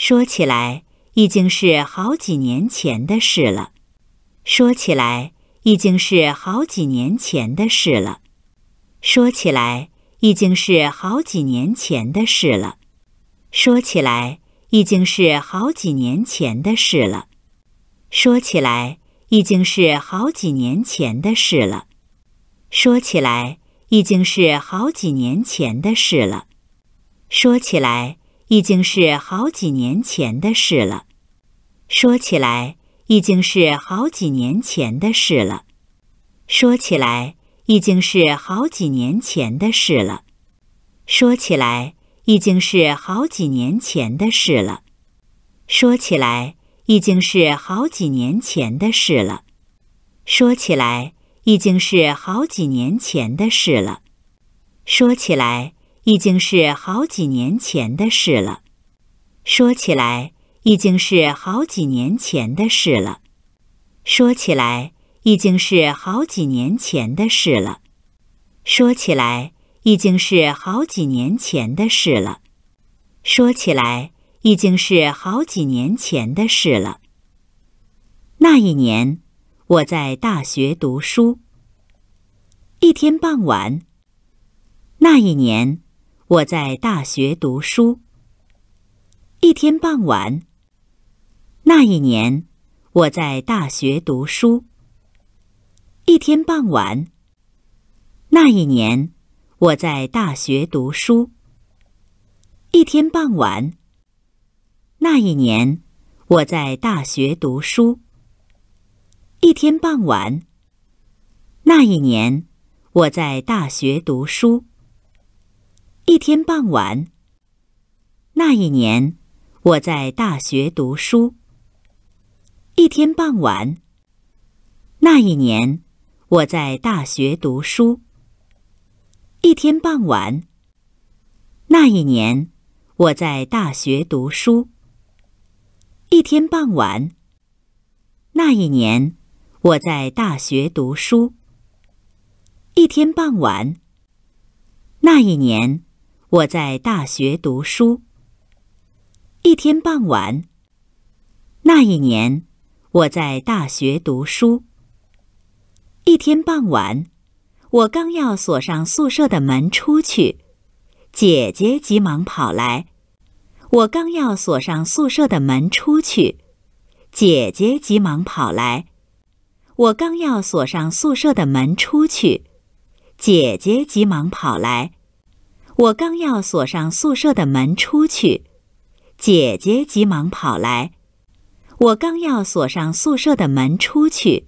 说起来已经是好几年前的事了。说起来已经是好几年前的事了。说起来已经是好几年前的事了。说起来已经是好几年前的事了。说起来已经是好几年前的事了。说起来已经是好几年前的事了。说起来。已经是好几年前的事了。说起来，已经是好几年前的事了。说起来，已经是好几年前的事了。说起来，已经是好几年前的事了。说起来，已经是好几年前的事了。说起来，已经是好几年前的事了。说起来。已经是好几年前的事了。说起来，已经是好几年前的事了。说起来，已经是好几年前的事了。说起来，已经是好几年前的事了。说起来，已经是好几年前的事了。那一年，我在大学读书。一天傍晚，那一年。我在大学读书。一天傍晚。那一年，我在大学读书。一天傍晚。那一年，我在大学读书。一天傍晚。那一年，我在大学读书。一天傍晚。那一年，我在大学读书。一天傍晚，那一年我在大学读书。一天傍晚，那一年我在大学读书。一天傍晚，那一年我在大学读书。一天傍晚，那一年我在大学读书。一天傍晚，那一年。我在大学读书。一天傍晚，那一年我在大学读书。一天傍晚，我刚要锁上宿舍的门出去，姐姐急忙跑来。我刚要锁上宿舍的门出去，姐姐急忙跑来。我刚要锁上宿舍的门出去，姐姐急忙跑来。我刚要锁上宿舍的门出去，姐姐急忙跑来。我刚要锁上宿舍的门出去，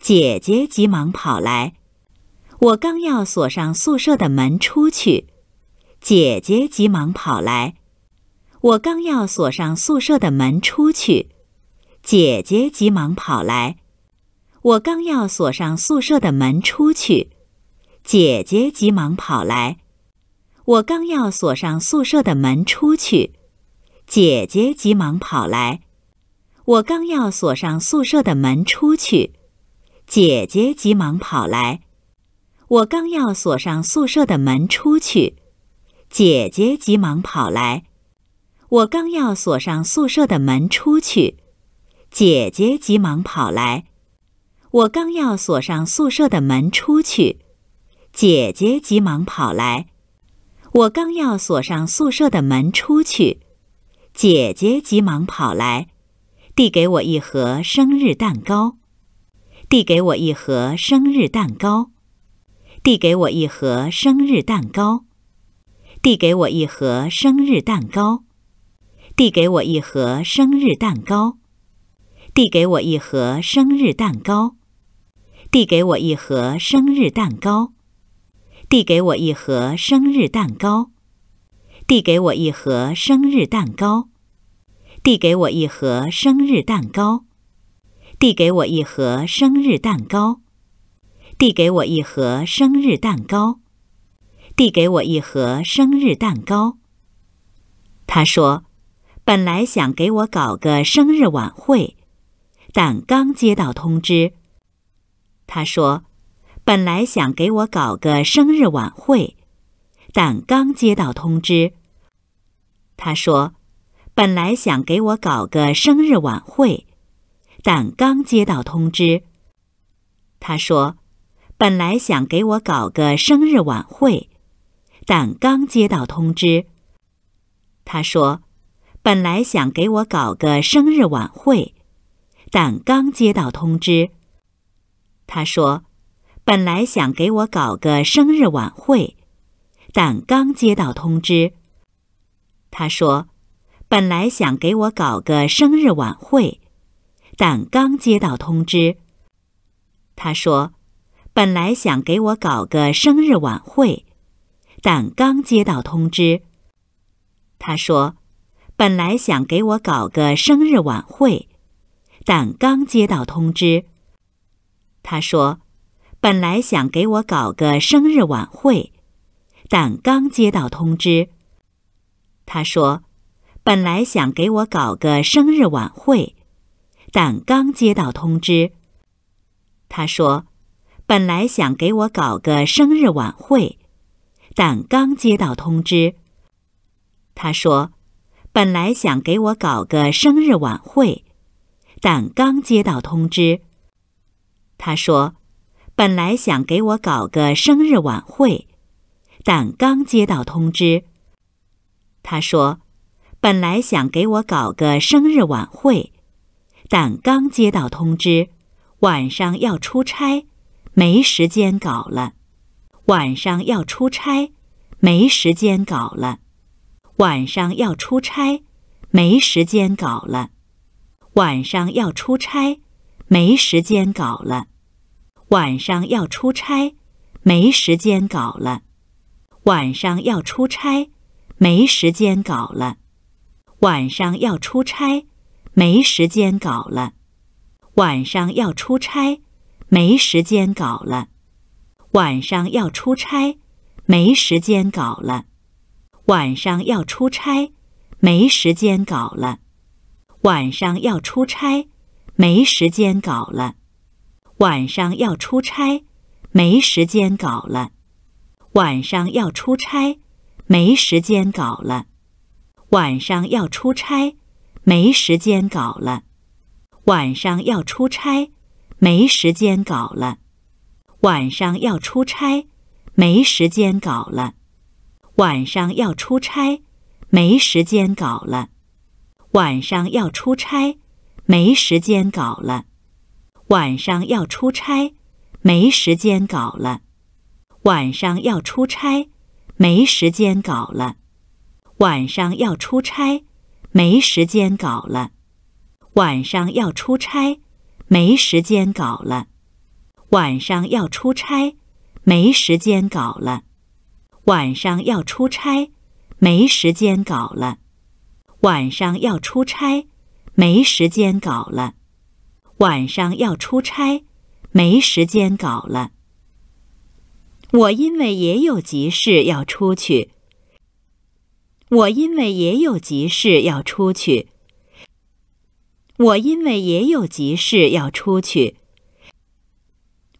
姐姐急忙跑来。我刚要锁上宿舍的门出去，姐姐急忙跑来。我刚要锁上宿舍的门出去，姐姐急忙跑来。我刚要锁上宿舍的门出去，姐姐急忙跑来。姐姐我刚要锁上宿舍的门出去，姐姐急忙跑来。我刚要锁上宿舍的门出去，姐姐急忙跑来。我刚要锁上宿舍的门出去，姐姐急忙跑来。我刚要锁上宿舍的门出去，姐姐急忙跑来。我刚要锁上宿舍的门出去，姐姐急忙跑来。姐姐我刚要锁上宿舍的门出去，姐姐急忙跑来，递给我一盒生日蛋糕，递给我一盒生日蛋糕，递给我一盒生日蛋糕，递给我一盒生日蛋糕，递给我一盒生日蛋糕，递给我一盒生日蛋糕，递给我一盒生日蛋糕。递给我一盒生日蛋糕，递给我一盒生日蛋糕，递给我一盒生日蛋糕，递给我一盒生日蛋糕，递给我一盒生日蛋糕，递给我一盒生日蛋糕。他说：“本来想给我搞个生日晚会，但刚接到通知。”他说。本来想给我搞个生日晚会，但刚接到通知。他说：“本来想给我搞个生日晚会，但刚接到通知。”他说：“本来想给我搞个生日晚会，但刚接到通知。”他说：“本来想给我搞个生日晚会，但刚接到通知。”他说。本来想给我搞个生日晚会，但刚接到通知。他说：“本来想给我搞个生日晚会，但刚接到通知。”他说：“本来想给我搞个生日晚会，但刚接到通知。”他说：“本来想给我搞个生日晚会，但刚接到通知。”他说。本来想给我搞个生日晚会，但刚接到通知。他说：“本来想给我搞个生日晚会，但刚接到通知。”他说：“本来想给我搞个生日晚会，但刚接到通知。”他说：“本来想给我搞个生日晚会，但刚接到通知。”他说。本来想给我搞个生日晚会，但刚接到通知。他说：“本来想给我搞个生日晚会，但刚接到通知，晚上要出差，没时间搞了。晚上要出差，没时间搞了。晚上要出差，没时间搞了。晚上要出差，没时间搞了。”晚上要出差，没时间搞了。晚上要出差，没时间搞了。晚上要出差，没时间搞了。晚上要出差，没时间搞了。晚上要出差，没时间搞了。晚上要出差，没时间搞了。晚上要出差，没时间搞了。晚上要出差，没时间搞了。晚上要出差，没时间搞了。晚上要出差，没时间搞了。晚上要出差，没时间搞了。晚上要出差，没时间搞了。晚上要出差，没时间搞了。晚上要出差，没时间搞了。晚上要出差，没时间搞了。晚上要出差，没时间搞了。晚上要出差，没时间搞了。晚上要出差，没时间搞了。晚上要出差，没时间搞了。晚上要出差，没时间搞了。晚上要出差，没时间搞了。晚上要出差，没时间搞了。我因为也有急事要出去。我因为也有急事要出去。我因为也有急事要出去。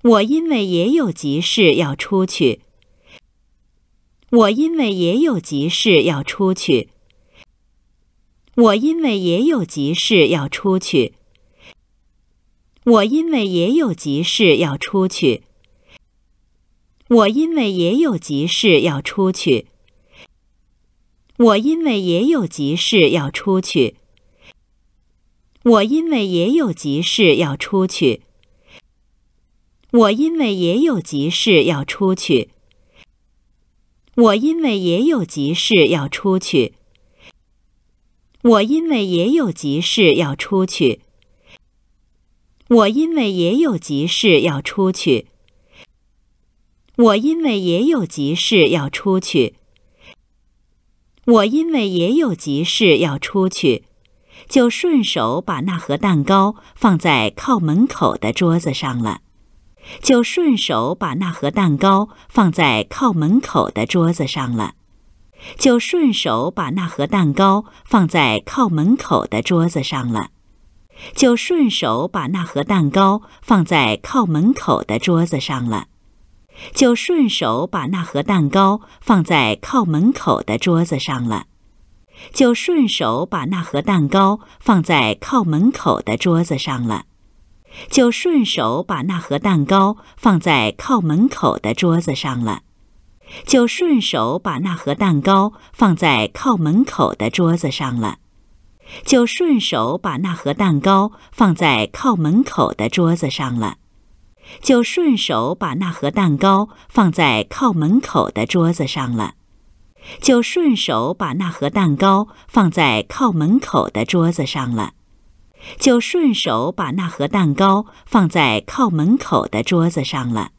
我因为也有急事要出去。我因为也有急事要出去。我因为也有急事要出去。我因为也有急事要出去。我因为也有急事要出去。我因为也有急事要出去。我因为也有急事要出去。我因为也有急事要出去。我因为也有急事要出去。我因为也有急事要出去。我因为也有急事要出去。我因为也有急事要出去，我因为也有急事要出去，我因为也有急事要出去，就顺手把那盒蛋糕放在靠门口的桌子上了，就顺手把那盒蛋糕放在靠门口的桌子上了，就顺手把那盒蛋糕放在靠门口的桌子上了。就顺手把那盒蛋糕放在靠门口的桌子上了。就顺手把那盒蛋糕放在靠门口的桌子上了。就顺手把那盒蛋糕放在靠门口的桌子上了。就顺手把那盒蛋糕放在靠门口的桌子上了。就顺手把那盒蛋糕放在靠门口的桌子上了。就顺手把那盒蛋糕放在靠门口的桌子上了。就顺手把那盒蛋糕放在靠门口的桌子上了。就顺手把那盒蛋糕放在靠门口的桌子上了。就顺手把那盒蛋糕放在靠门口的桌子上了。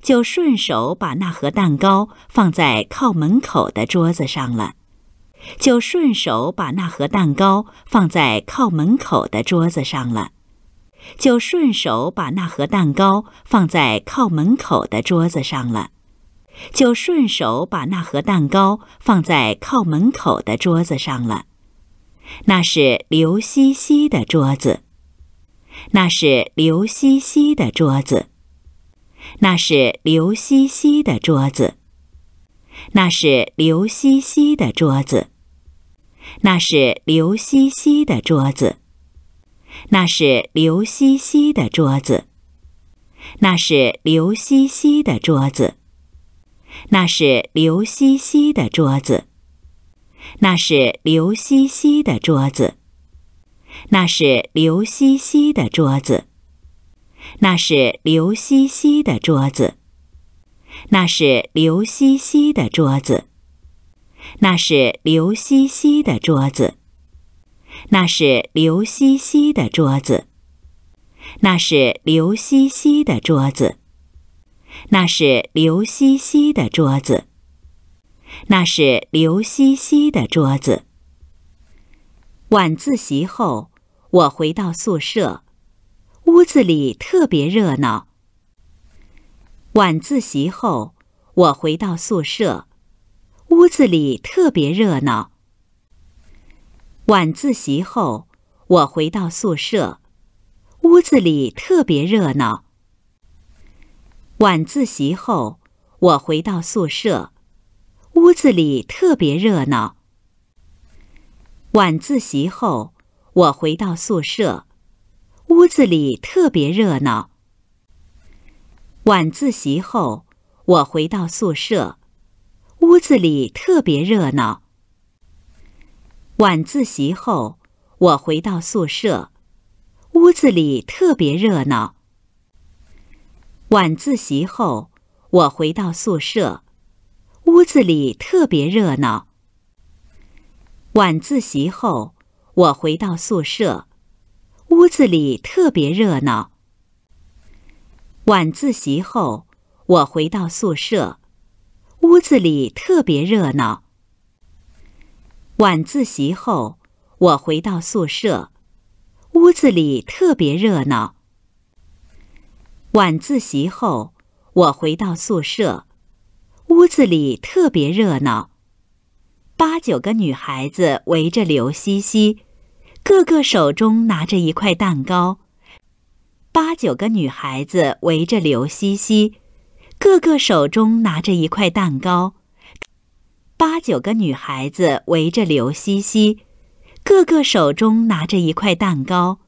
就顺手把那盒蛋糕放在靠门口的桌子上了。就顺手把那盒蛋糕放在靠门口的桌子上了。就顺手把那盒蛋糕放在靠门口的桌子上了。就顺手把那盒蛋糕放在靠门口的桌子上了。那是刘西西的桌子。那是刘西西的桌子。那是刘西西的桌子。那是刘西西的桌子。那是刘西西的桌子。那是刘西西的桌子。那是刘西西的桌子。那是刘西西的桌子。那是刘西西的桌子。那是刘西西的桌子。那是刘西西的桌子。那是刘西西的桌子。那是刘西西的桌子，那是刘西西的桌子，那是刘西西的桌子，那是刘西西的桌子，那是刘西西的桌子。晚自习后，我回到宿舍，屋子里特别热闹。晚自习后，我回到宿舍。屋子里特别热闹。晚自习后，我回到宿舍，屋子里特别热闹。晚自习后，我回到宿舍，屋子里特别热闹。晚自习后，我回到宿舍，屋子里特别热闹。晚自习后，我回到宿舍。屋子里特别热闹。晚自习后，我回到宿舍，屋子里特别热闹。晚自习后，我回到宿舍，屋子里特别热闹。晚自习后，我回到宿舍，屋子里特别热闹。晚自习后，我回到宿舍。屋子里特别热闹。晚自习后，我回到宿舍，屋子里特别热闹。晚自习后，我回到宿舍，屋子里特别热闹。八九个女孩子围着刘西西，个个手中拿着一块蛋糕。八九个女孩子围着刘西西。个个手中拿着一块蛋糕，八九个女孩子围着刘西西，个个手中拿着一块蛋糕，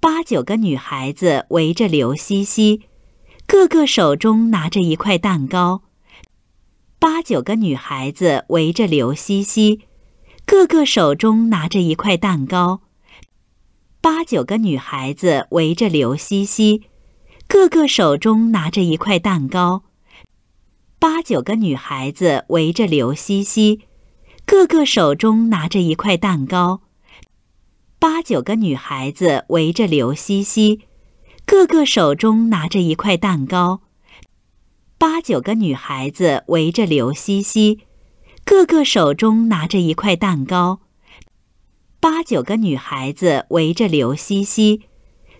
八九个女孩子围着刘西西，个个手中拿着一块蛋糕，八九个女孩子围着刘西西，个个手中拿着一块蛋糕，八九个女孩子围着刘西西。个个手中拿着一块蛋糕，八九个女孩子围着刘西西，个个手中拿着一块蛋糕，八九个女孩子围着刘西西，个个手中拿着一块蛋糕，八九个女孩子围着刘西西，个个手中拿着一块蛋糕，八九个女孩子围着刘西西。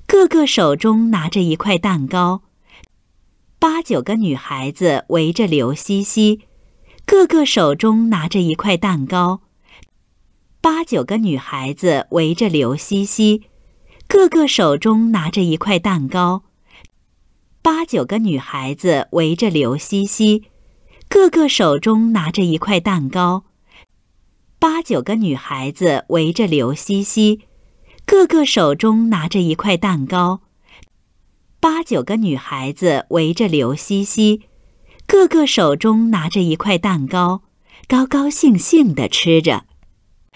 个个手中拿着一块蛋糕，八九个女孩子围着刘西西，个个手中拿着一块蛋糕，八九个女孩子围着刘西西，个个手中拿着一块蛋糕，八九个女孩子围着刘西西，个个手中拿着一块蛋糕，八九个女孩子围着刘西西。个个手中拿着一块蛋糕，八九个女孩子围着刘西西，个个手中拿着一块蛋糕，高高兴兴的吃着，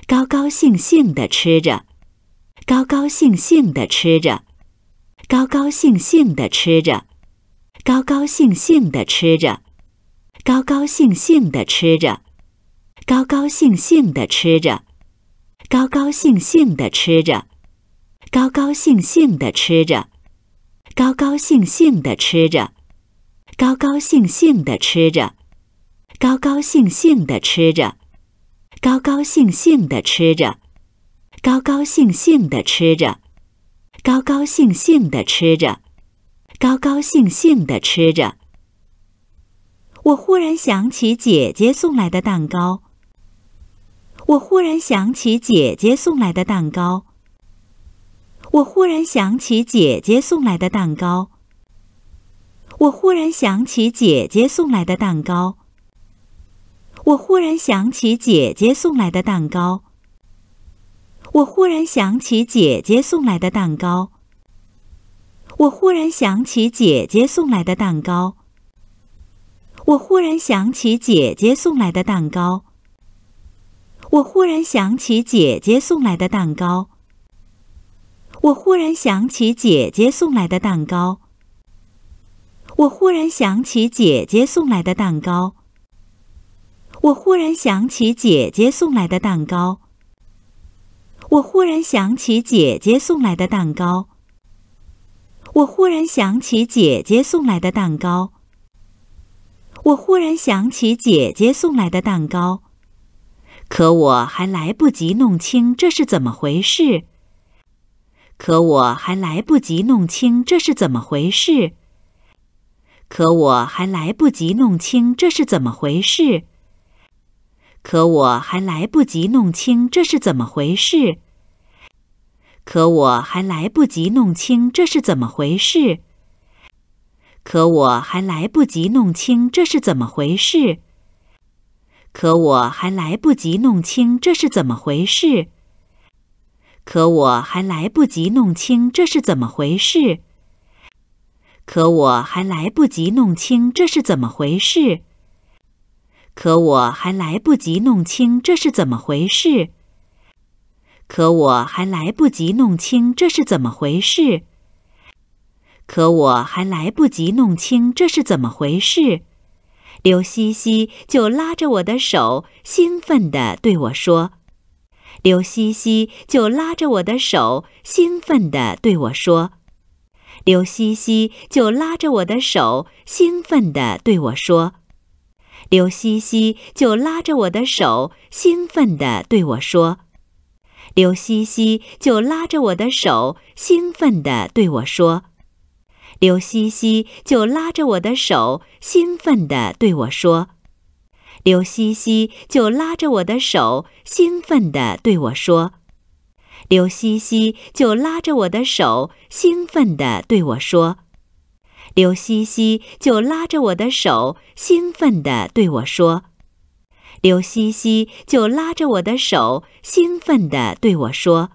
高高兴兴的吃着，高高兴兴的吃着，高高兴兴的吃着，高高兴兴的吃着，高高兴兴的吃着，高高兴兴的吃着，高高兴兴的吃着。高高兴兴地吃着，高高兴兴地吃着，高高兴兴地吃着，高高兴兴地吃着，高高兴兴地吃着，高高兴兴地吃着，高高兴兴地吃着，高高兴兴地吃着。我忽然想起姐姐送来的蛋糕，我忽然想起姐姐送来的蛋糕。我忽然想起姐姐送来的蛋糕。我忽然想起姐姐送来的蛋糕。我忽然想起姐姐送来的蛋糕。我忽然想起姐姐送来的蛋糕。我忽然想起姐姐送来的蛋糕。我忽然想起姐姐送来的蛋糕。我忽然想起姐姐送来的蛋糕。我忽然想起姐姐送来的蛋糕。我忽然想起姐姐送来的蛋糕。我忽然想起姐姐送来的蛋糕。我忽然想起姐姐送来的蛋糕。我忽然想起姐姐送来的蛋糕。我忽然想起姐姐送来的蛋糕。可我还来不及弄清这是怎么回事。可我还来不及弄清这是怎么回事。可我还来不及弄清这是怎么回事。可我还来不及弄清这是怎么回事。可我还来不及弄清这是怎么回事。可我还来不及弄清这是怎么回事。可我还来不及弄清这是怎么回事。可我还来不及弄清这是怎么回事，可我还来不及弄清这是怎么回事，可我还来不及弄清这是怎么回事，可我还来不及弄清这是怎么回事，可我还来不及弄清这是怎么回事，刘西西就拉着我的手，兴奋地对我说。刘西西就拉着我的手，兴奋地对我说：“刘西西就拉着我的手，兴奋地对我说，刘西西就拉着我的手，兴奋地对我说，刘西西就拉着我的手，兴奋地对我说，刘西西就拉着我的手，兴奋地对我说。”刘西西就拉着我的手，兴奋地对我说：“刘西西就拉着我的手，兴奋地对我说，刘西西就拉着我的手，兴奋地对我说，刘西西就拉着我的手，兴奋地对我说，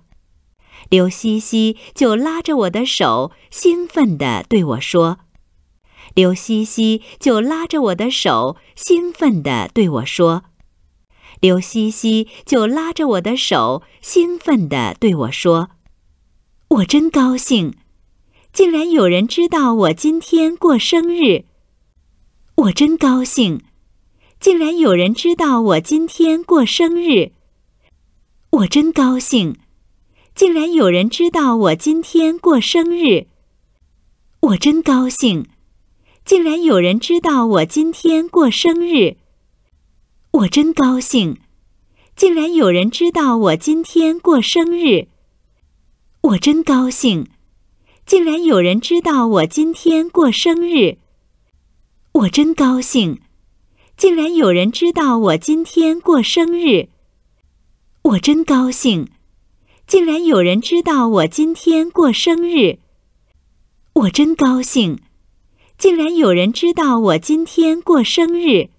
刘西西就拉着我的手，兴奋地对我说。”刘西西就拉着我的手，兴奋地对我说：“刘西西就拉着我的手，兴奋地对我说，我真高兴，竟然有人知道我今天过生日。我真高兴，竟然有人知道我今天过生日。我真高兴，竟然有人知道我今天过生日。我真高兴。”竟然有人知道我今天过生日，我真高兴！竟然有人知道我今天过生日，我真高兴！竟然有人知道我今天过生日，我真高兴！竟然有人知道我今天过生日，我真高兴！竟然有人知道我今天过生日，我真高兴！竟然有人知道我今天过生日，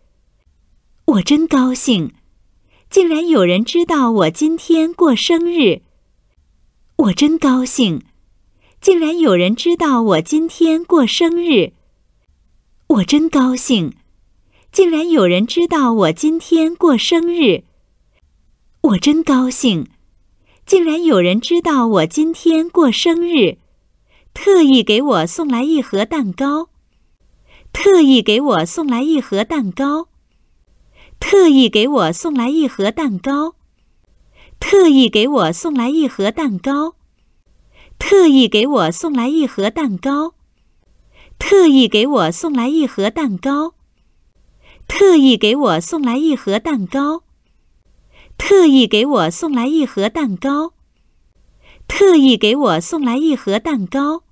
我真高兴！竟然有人知道我今天过生日，我真高兴！竟然有人知道我今天过生日，我真高兴！竟然有人知道我今天过生日，我真高兴！竟然有人知道我今天过生日，特意给我送来一盒蛋糕。特意给我送来一盒蛋糕，特意给我送来一盒蛋糕，特意给我送来一盒蛋糕，特意给我送来一盒蛋糕，特意给我送来一盒蛋糕，特意给我送来一盒蛋糕，特意给我送来一盒蛋糕，特意给我送来一盒蛋糕。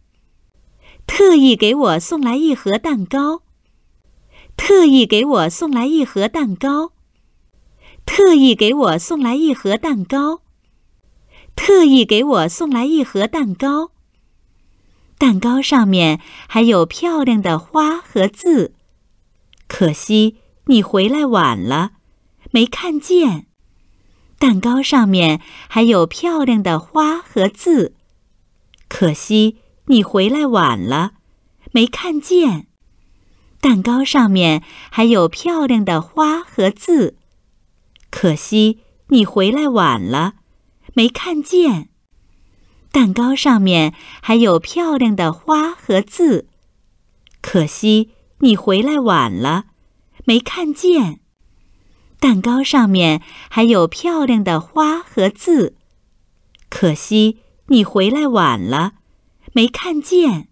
特意给我送来一盒蛋糕，特意给我送来一盒蛋糕，特意给我送来一盒蛋糕，特意给我送来一盒蛋糕。蛋糕上面还有漂亮的花和字，可惜你回来晚了，没看见。蛋糕上面还有漂亮的花和字，可惜。你回来晚了，没看见。蛋糕上面还有漂亮的花和字，可惜你回来晚了，没看见。蛋糕上面还有漂亮的花和字，可惜你回来晚了，没看见。蛋糕上面还有漂亮的花和字，可惜你回来晚了。没看见，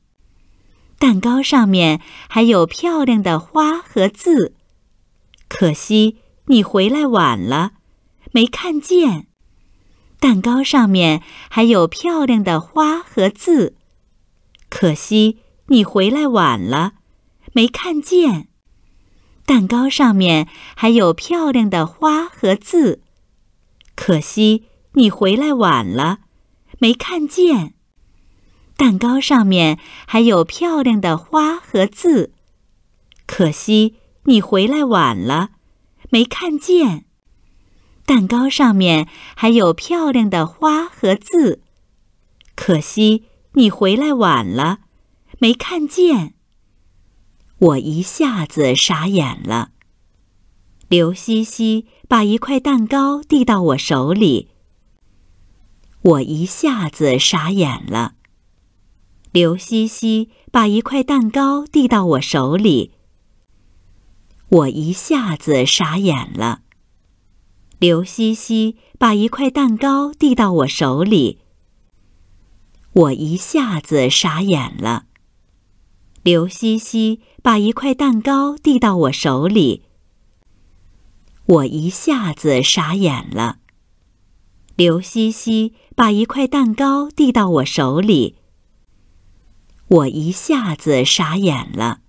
蛋糕上面还有漂亮的花和字，可惜你回来晚了，没看见。蛋糕上面还有漂亮的花和字，可惜你回来晚了，没看见。蛋糕上面还有漂亮的花和字，可惜你回来晚了，没看见。蛋糕上面还有漂亮的花和字，可惜你回来晚了，没看见。蛋糕上面还有漂亮的花和字，可惜你回来晚了，没看见。我一下子傻眼了。刘西西把一块蛋糕递到我手里，我一下子傻眼了。刘西西把一块蛋糕递到我手里，我一下子傻眼了。刘西西把一块蛋糕递到我手里，我一下子傻眼了。刘西西把一块蛋糕递到我手里，我一下子傻眼了。刘西西把一块蛋糕递到我手里。我一下子傻眼了。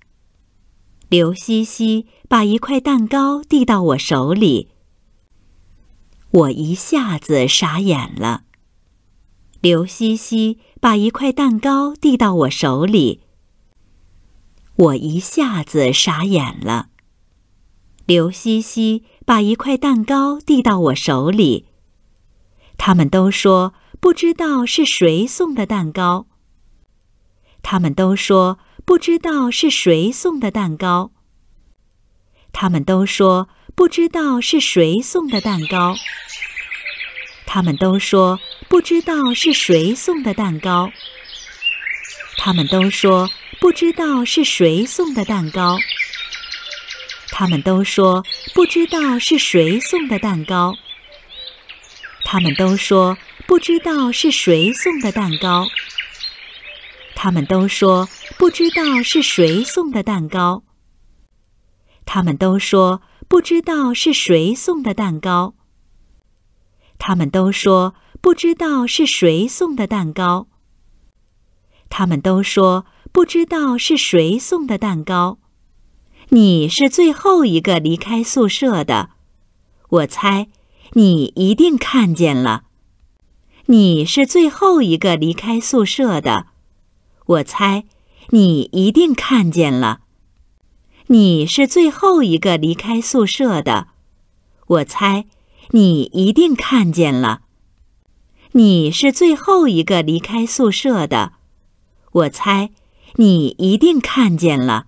刘西西把一块蛋糕递到我手里。我一下子傻眼了。刘西西把一块蛋糕递到我手里。我一下子傻眼了。刘西西把一块蛋糕递到我手里。他们都说不知道是谁送的蛋糕。他们都说不知道是谁送的蛋糕。他们都说不知道是谁送的蛋糕。他们都说不知道是谁送的蛋糕。他们都说不知道是谁送的蛋糕。他们都说不知道是谁送的蛋糕。他们都说不知道是谁送的蛋糕。他们都说不知道是谁送的蛋糕。他们都说不知道是谁送的蛋糕。他们都说不知道是谁送的蛋糕。他们都说不知道是谁送的蛋糕。你是最后一个离开宿舍的，我猜你一定看见了。你是最后一个离开宿舍的。我猜，你一定看见了。你是最后一个离开宿舍的。我猜，你一定看见了。你是最后一个离开宿舍的。我猜，你一定看见了。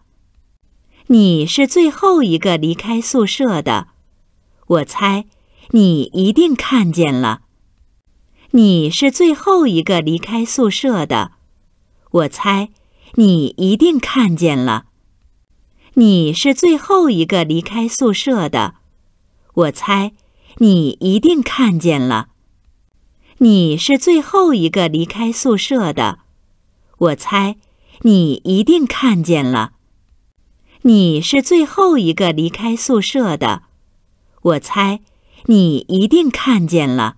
你是最后一个离开宿舍的。我猜，你一定看见了。你是最后一个离开宿舍的。我猜，你一定看见了。你是最后一个离开宿舍的。我猜，你一定看见了。你是最后一个离开宿舍的。我猜，你一定看见了。你是最后一个离开宿舍的。我猜，你一定看见了。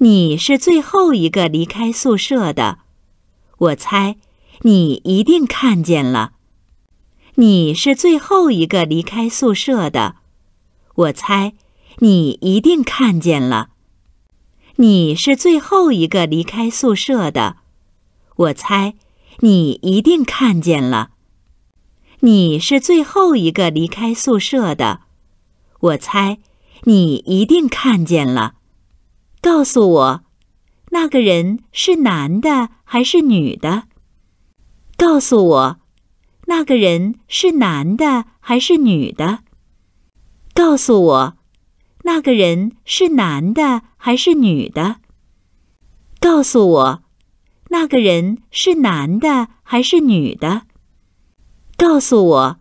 你是最后一个离开宿舍的。我猜，你一定看见了。你是最后一个离开宿舍的。我猜，你一定看见了。你是最后一个离开宿舍的。我猜，你一定看见了。你是最后一个离开宿舍的。我猜，你一定看见了。告诉我。那个人是男的还是女的？告诉我，那个人是男的还是女的？告诉我，那个人是男的还是女的？告诉我，那个人是男的还是女的？告诉我，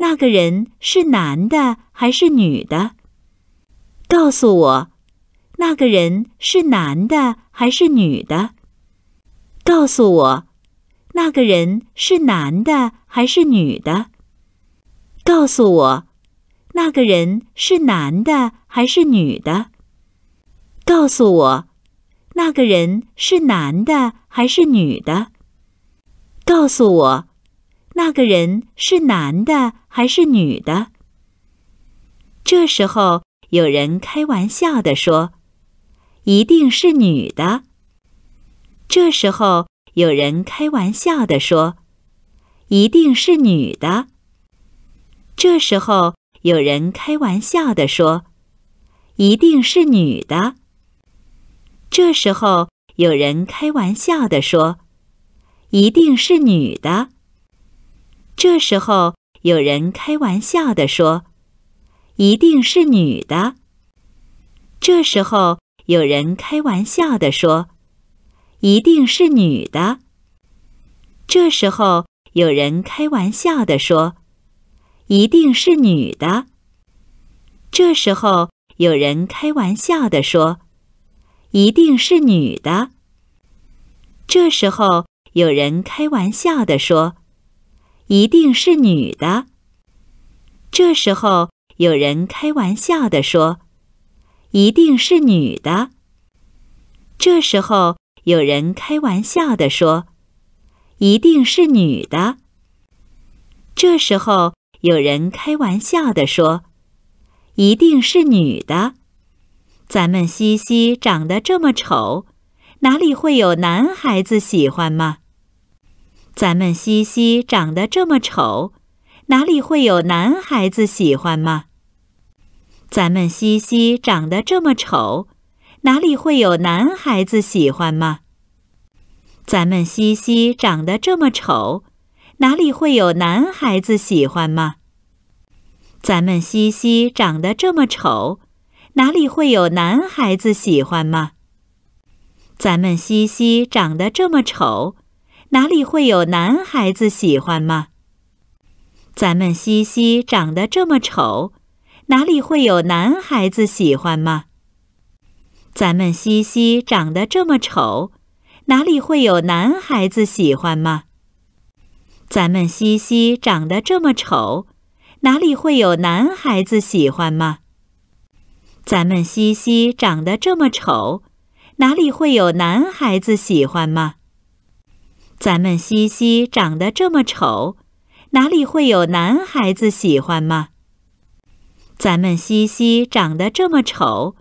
那个人是男的还是女的？告诉我。那个人是男的还是女的？告诉我，那个人是男的还是女的？告诉我，那个人是男的还是女的？告诉我，那个人是男的还是女的？告诉我，那个人是男的还是女的？这时候，有人开玩笑地说。一定是女的。这时候有人开玩笑的说：“一定是女的。”这时候有人开玩笑的说：“一定是女的。”这时候有人开玩笑的说：“一定是女的。”这时候有人开玩笑的说：“一定是女的。”这时候说：“一定是女的。”这时候。有人开玩笑地说：“一定是女的。”这时候有人开玩笑地说：“一定是女的。”这时候有人开玩笑地说：“一定是女的。”这时候有人开玩笑地说：“一定是女的。”这时候有人开玩笑地说：“一定是女的。”说。一定是女的。这时候有人开玩笑的说：“一定是女的。”这时候有人开玩笑的说：“一定是女的。”咱们西西长得这么丑，哪里会有男孩子喜欢吗？咱们西西长得这么丑，哪里会有男孩子喜欢吗？咱们西西长得这么丑，哪里会有男孩子喜欢吗？咱们西西长得这么丑，哪里会有男孩子喜欢吗？咱们西西长得这么丑，哪里会有男孩子喜欢吗？咱们西西长得这么丑，哪里会有男孩子喜欢吗？咱们西西长得这么丑。哪里会有男孩子喜欢吗？咱们西西长得这么丑，哪里会有男孩子喜欢吗？咱们西西长得这么丑，哪里会有男孩子喜欢吗？咱们西西长得这么丑，哪里会有男孩子喜欢吗？咱们西西长得这么丑，哪里会有男孩子喜欢吗？咱们西西长得这么丑，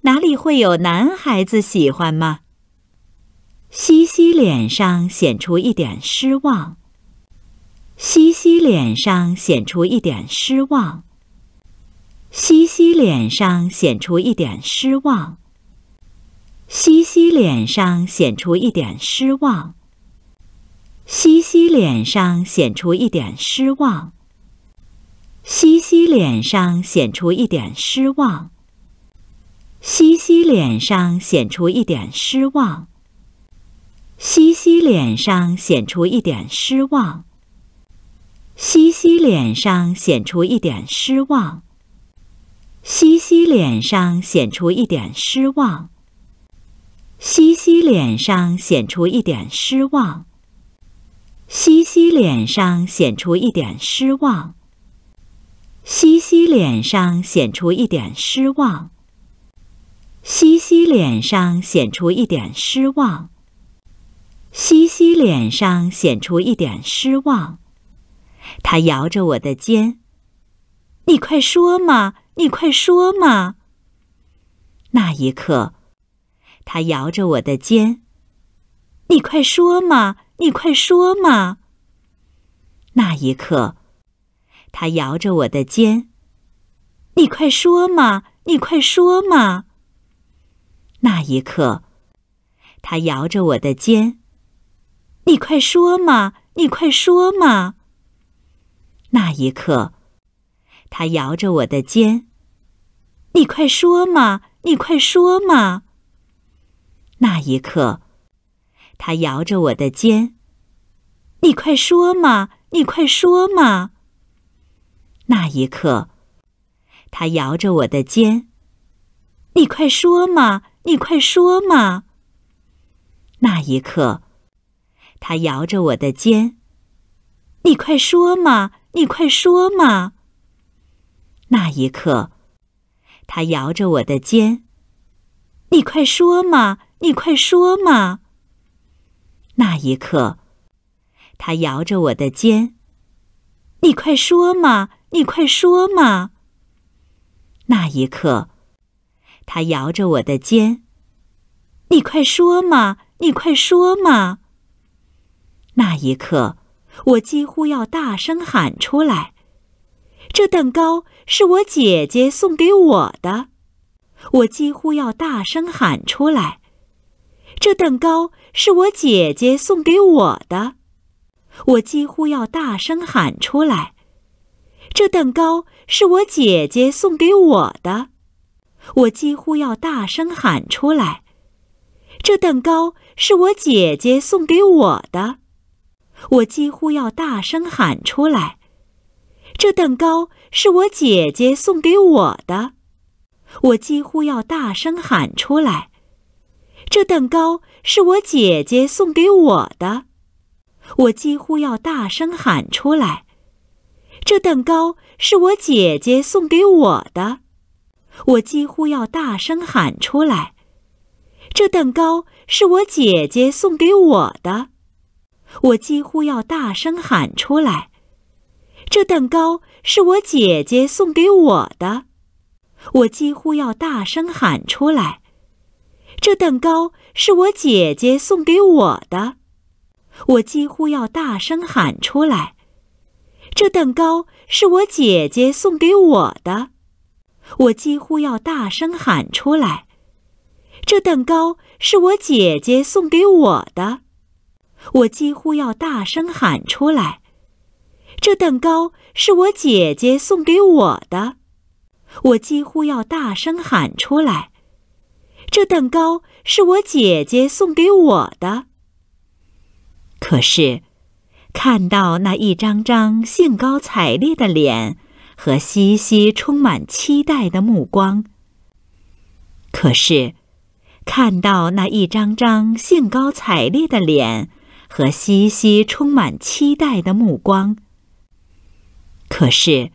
哪里会有男孩子喜欢吗？西西脸上显出一点失望。西西脸上显出一点失望。西西脸上显出一点失望。西西脸上显出一点失望。西西脸上显出一点失望。西西脸上显出一点失望。西西脸上显出一点失望。西西脸上显出一点失望。西西脸上显出一点失望。西西脸上显出一点失望。西西脸上显出一点失望。西西脸上显出一点失望。西西脸上显出一点失望。西西脸上显出一点失望。西西脸上显出一点失望。他摇着我的肩：“你快说嘛，你快说嘛。”那一刻，他摇着我的肩：“你快说嘛，你快说嘛。”那一刻。他摇着我的肩，你快说嘛！你快说嘛！那一刻，他摇着我的肩，你快说嘛！你快说嘛！那一刻，他摇着我的肩，你快说嘛！你快说嘛！那一刻，他摇着我的肩，你快说嘛！你快说嘛！那一刻，他摇着我的肩，你快说嘛！你快说嘛！那一刻，他摇着我的肩，你快说嘛！你快说嘛！那一刻，他摇着我的肩，你快说嘛！你快说嘛！那一刻，他摇着我的肩，你快说嘛！你快说嘛！那一刻，他摇着我的肩：“你快说嘛！你快说嘛！”那一刻，我几乎要大声喊出来：“这蛋糕是我姐姐送给我的！”我几乎要大声喊出来：“这蛋糕是我姐姐送给我的！”我几乎要大声喊出来。这蛋糕是我姐姐送给我的，我几乎要大声喊出来。这蛋糕是我姐姐送给我的，我几乎要大声喊出来。这蛋糕是我姐姐送给我的，我几乎要大声喊出来。这蛋糕是我姐姐送给我的，我几乎要大声喊出来。这蛋糕是我姐姐送给我的，我几乎要大声喊出来。这蛋糕是我姐姐送给我的，我几乎要大声喊出来。这蛋糕是我姐姐送给我的，我几乎要大声喊出来。这蛋糕是我姐姐送给我的，我几乎要大声喊出来。这蛋糕是我姐姐送给我的，我几乎要大声喊出来。这蛋糕是我姐姐送给我的，我几乎要大声喊出来。这蛋糕是我姐姐送给我的，我几乎要大声喊出来。这蛋糕是我姐姐送给我的，可是。看到那一张张兴高采烈的脸和嘻嘻充满期待的目光。可是，看到那一张张兴高采烈的脸和嘻嘻充满期待的目光。可是，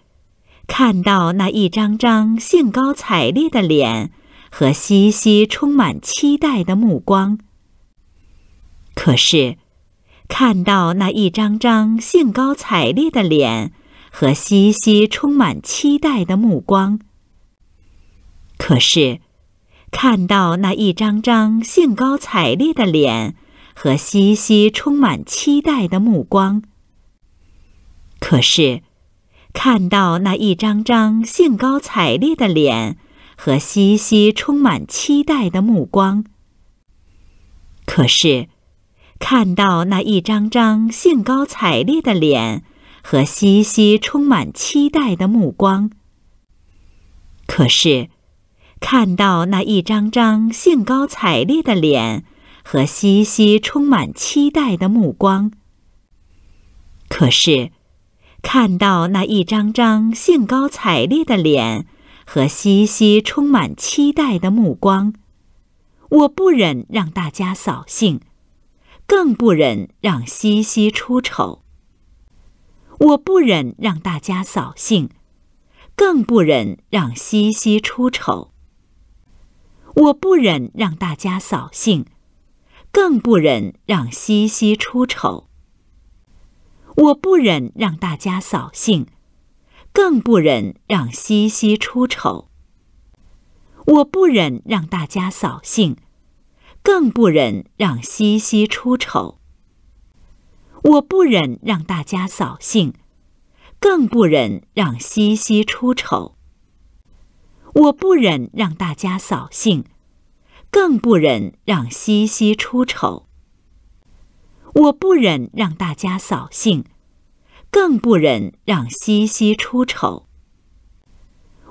看到那一张张兴高采烈的脸和嘻嘻充满期待的目光。可是。看到那一张张兴高采烈的脸和嘻嘻充满期待的目光。可是，看到那一张张兴高采烈的脸和嘻嘻充满期待的目光。可是，看到那一张张兴高采烈的脸和嘻嘻充满期待的目光。可是。看到那一张张兴高采烈的脸和息息充满期待的目光。可是，看到那一张张兴高采烈的脸和息息充满期待的目光。可是，看到那一张张兴高采烈的脸和息息充满期待的目光，我不忍让大家扫兴。更不忍让西西出丑，我不忍让大家扫兴，更不忍让西西出丑。我不忍让大家扫兴，更不忍让西西出丑。我不忍让大家扫兴，更不忍让西西出丑。我不忍让大家扫兴。更不忍让西西出丑，我不忍让大家扫兴，更不忍让西西出丑。我不忍让大家扫兴，更不忍让西西出丑。我不忍让大家扫兴，更不忍让西西出丑。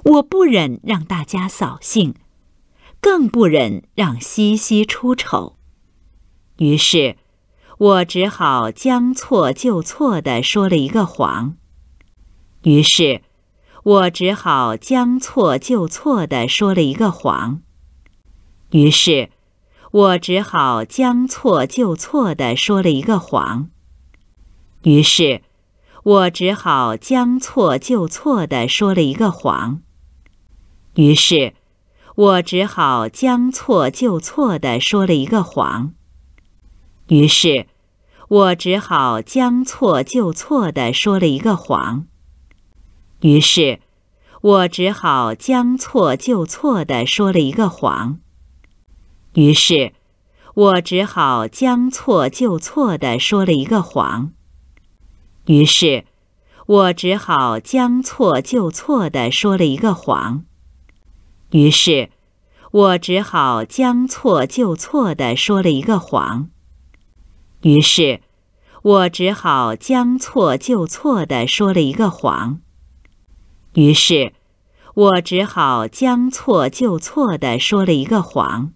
我不忍让大家扫兴。更不忍让西西出丑，于是我只好将错就错地说了一个谎。于是我只好将错就错地说了一个谎。于是我只好将错就错地说了一个谎。于是我只好将错就错地说了一个谎。于是。我只好将错就错地说了一个谎。于是，我只好将错就错地说了一个谎。于是，我只好将错就错地说了一个谎。于是，我只好将错就错地说了一个谎。于是，我只好将错就错地说了一个谎。于是，我只好将错就错的说了一个谎。于是，我只好将错就错的说了一个谎。于是，我只好将错就错的说了一个谎。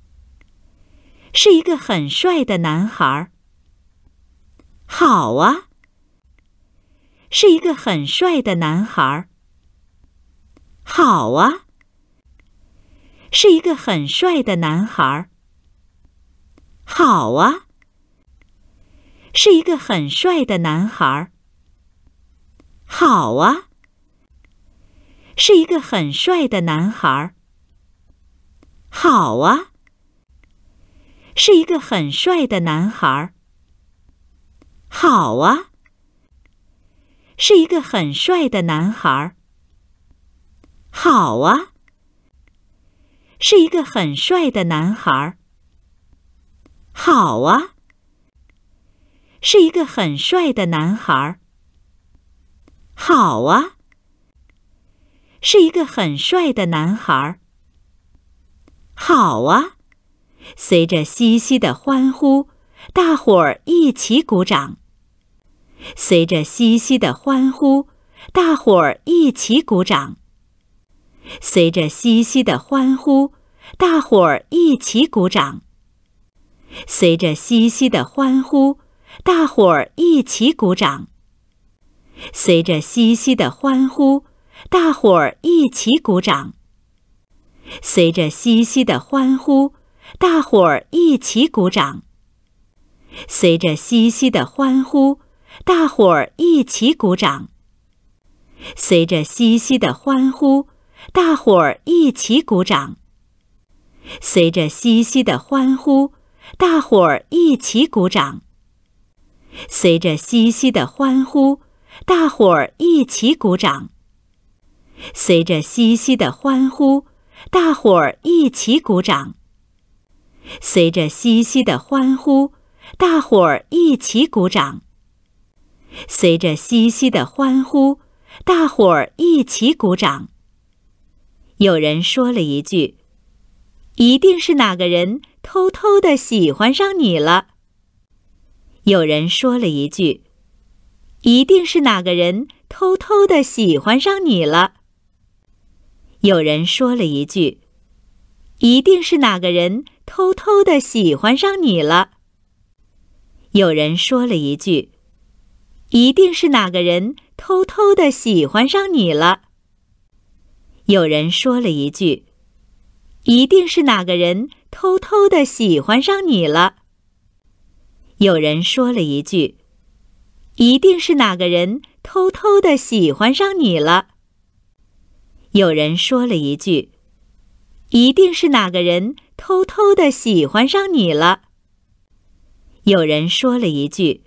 是一个很帅的男孩儿。好啊。是一个很帅的男孩儿。好啊。是一个很帅的男孩儿，好啊！是一个很帅的男孩儿，好啊！是一个很帅的男孩儿，好啊！是一个很帅的男孩儿，好啊！是一个很帅的男孩儿，好啊！是一个很帅的男孩儿，好啊！是一个很帅的男孩儿，好啊！是一个很帅的男孩儿，好啊！随着嘻嘻的欢呼，大伙儿一起鼓掌。随着嘻嘻的欢呼，大伙儿一起鼓掌。随着嘻嘻的欢呼，大伙儿一起鼓掌。随着嘻嘻的欢呼，大伙儿一起鼓掌。随着嘻嘻的欢呼，大伙儿一起鼓掌。随着嘻嘻的欢呼，大伙儿一起鼓掌。随着嘻嘻的欢呼，大伙儿一起鼓掌。随着嘻嘻的欢呼。大伙儿一起鼓掌。随着嘻嘻的欢呼，大伙儿一起鼓掌。随着嘻嘻的欢呼，大伙儿一起鼓掌。随着嘻嘻的欢呼，大伙儿一起鼓掌。随着嘻嘻的欢呼，大伙儿一起鼓掌。随着嘻嘻的欢呼，大伙儿一起鼓掌。有人说了一句：“一定是哪个人偷偷的喜欢上你了。”有人说了一句：“一定是哪个人偷偷的喜欢上你了。”有人说了一句：“一定是哪个人偷偷的喜欢上你了。”有人说了一句：“一定是哪个人偷偷的喜欢上你了。”有人说了一句：“一定是哪个人偷偷的喜欢上你了。”有人说了一句：“一定是哪个人偷偷的喜欢上你了。”有人说了一句：“一定是哪个人偷偷的喜欢上你了。”有人说了一句：“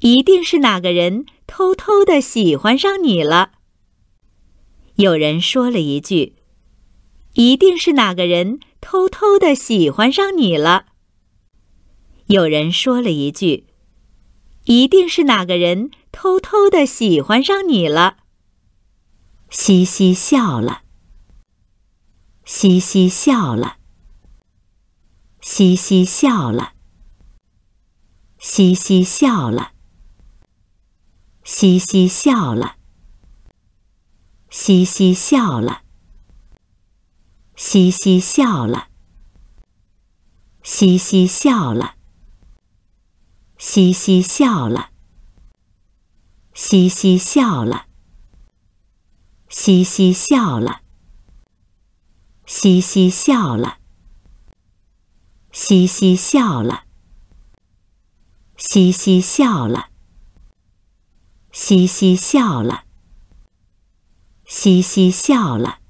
一定是哪个人偷偷的喜欢上你了。”有人说了一句：“一定是哪个人偷偷的喜欢上你了。”有人说了一句：“一定是哪个人偷偷的喜欢上你了。”嘻嘻笑了，嘻嘻笑了，嘻嘻笑了，嘻嘻笑了，嘻嘻笑了。嘻嘻笑了，嘻嘻笑了，嘻嘻笑了，嘻嘻笑了，嘻嘻笑了，嘻嘻笑了，嘻嘻笑了，嘻嘻笑了，嘻嘻笑了，嘻嘻笑了。嘻嘻笑了，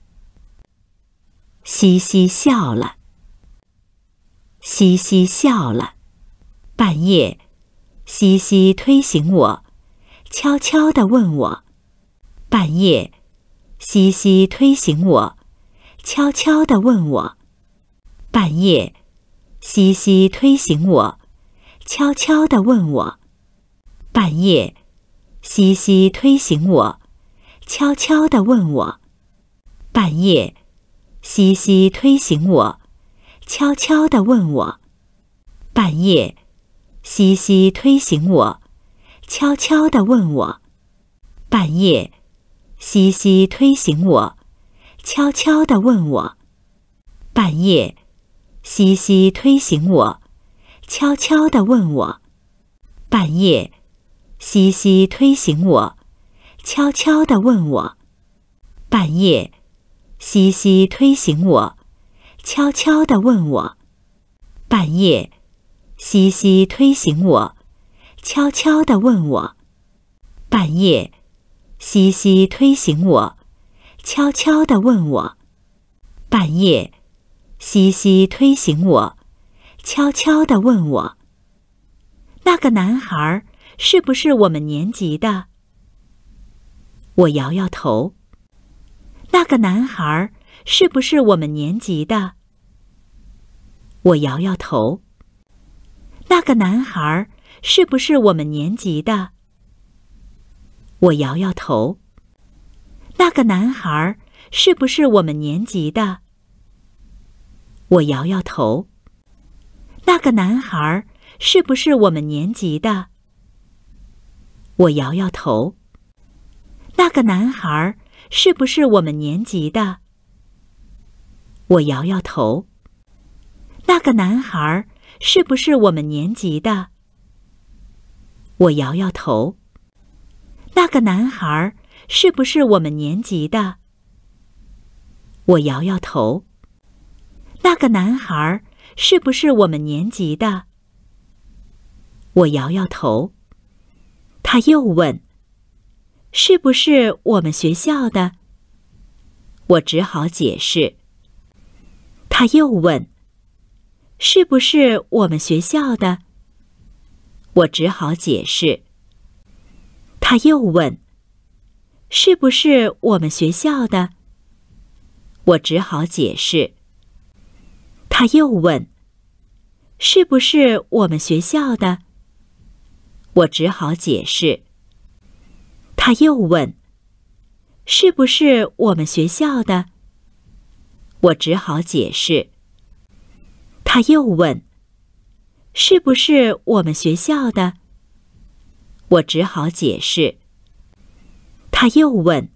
嘻嘻笑了，嘻嘻笑了。半夜，嘻嘻推醒我，悄悄地问我。半夜，嘻嘻推醒我，悄悄地问我。半夜，嘻嘻推醒我，悄悄地问我。半夜，嘻嘻推醒我。悄悄地问我，半夜，西西推醒我。悄悄地问我，半夜，西西推醒我。悄悄地问我，半夜，西西推醒我。悄悄地问我，半夜，西西推醒我。悄悄地问我，半夜，西西推醒我。悄悄地问我，半夜，西西推醒我。悄悄地问我，半夜，西西推醒我。悄悄地问我，半夜，西西推醒我。悄悄地问我，半夜，西西推醒我。悄悄地问我，那个男孩是不是我们年级的？我摇摇头。那个男孩是不是我们年级的？我摇摇头。那个男孩是不是我们年级的？我摇摇头。那个男孩是不是我们年级的？我摇摇头。那个男孩是不是我们年级的？我摇摇头。那个男孩是不是我们年级的？我摇摇头。那个男孩是不是我们年级的？我摇摇头。那个男孩是不是我们年级的？我摇摇头。那个男孩是不是我们年级的？我摇摇头。他又问。是不是我们学校的？我只好解释。他又问：“是不是我们学校的？”我只好解释。他又问：“是不是我们学校的？”我只好解释。他又问：“是不是我们学校的？”我只好解释。他又问：“是不是我们学校的？”我只好解释。他又问：“是不是我们学校的？”我只好解释。他又问：“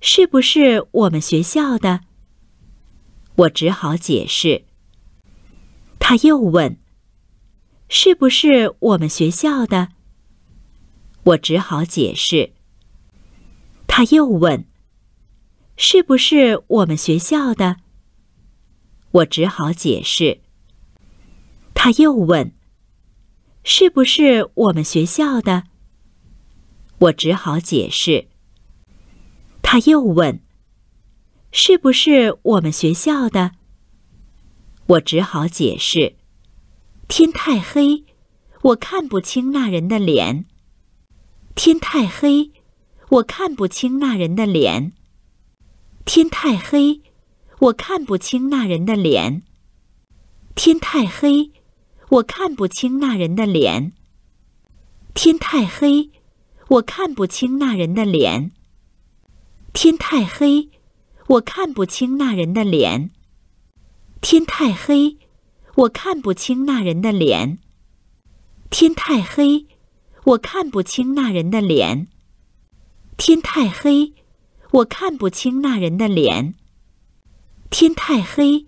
是不是我们学校的？”我只好解释。他又问：“是不是我们学校的？”我只好解释。他又问：“是不是我们学校的？”我只好解释。他又问：“是不是我们学校的？”我只好解释。他又问：“是不是我们学校的？”我只好解释。天太黑，我看不清那人的脸。天太黑，我看不清那人的脸。天太黑，我看不清那人的脸。天太黑，我看不清那人的脸。天太黑，我看不清那人的脸。天太黑，我看不清那人的脸。天太黑，我看不清那人的脸。天太黑。我看不清那人的脸。天太黑，我看不清那人的脸。天太黑，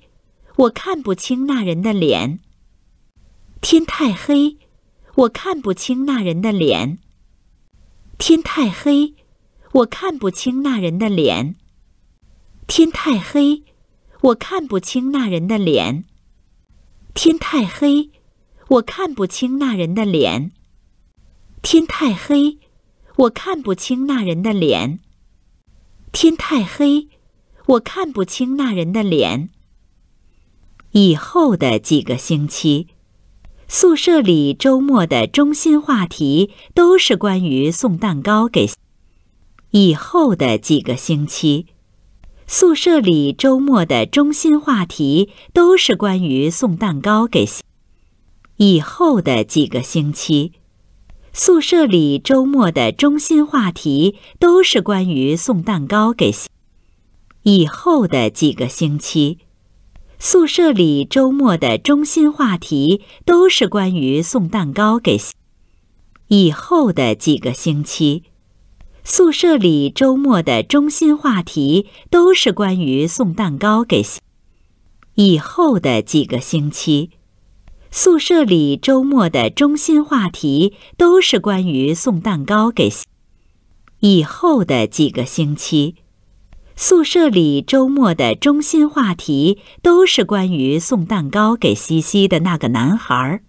我看不清那人的脸。天太黑，我看不清那人的脸。天太黑，我看不清那人的脸。天太黑，我看不清那人的脸。天太黑，我看不清那人的脸。天太黑，天太黑，我看不清那人的脸。天太黑，我看不清那人的脸。以后的几个星期，宿舍里周末的中心话题都是关于送蛋糕给。以后的几个星期，宿舍里周末的中心话题都是关于送蛋糕给。以后的几个星期。宿舍里周末的中心话题都是关于送蛋糕给，以后的几个星期。宿舍里周末的中心话题都是关于送蛋糕给，以后的几个星期。宿舍里周末的中心话题都是关于送蛋糕给，以后的几个星期。宿舍里周末的中心话题都是关于送蛋糕给以后的几个星期。宿舍里周末的中心话题都是关于送蛋糕给西西的那个男孩。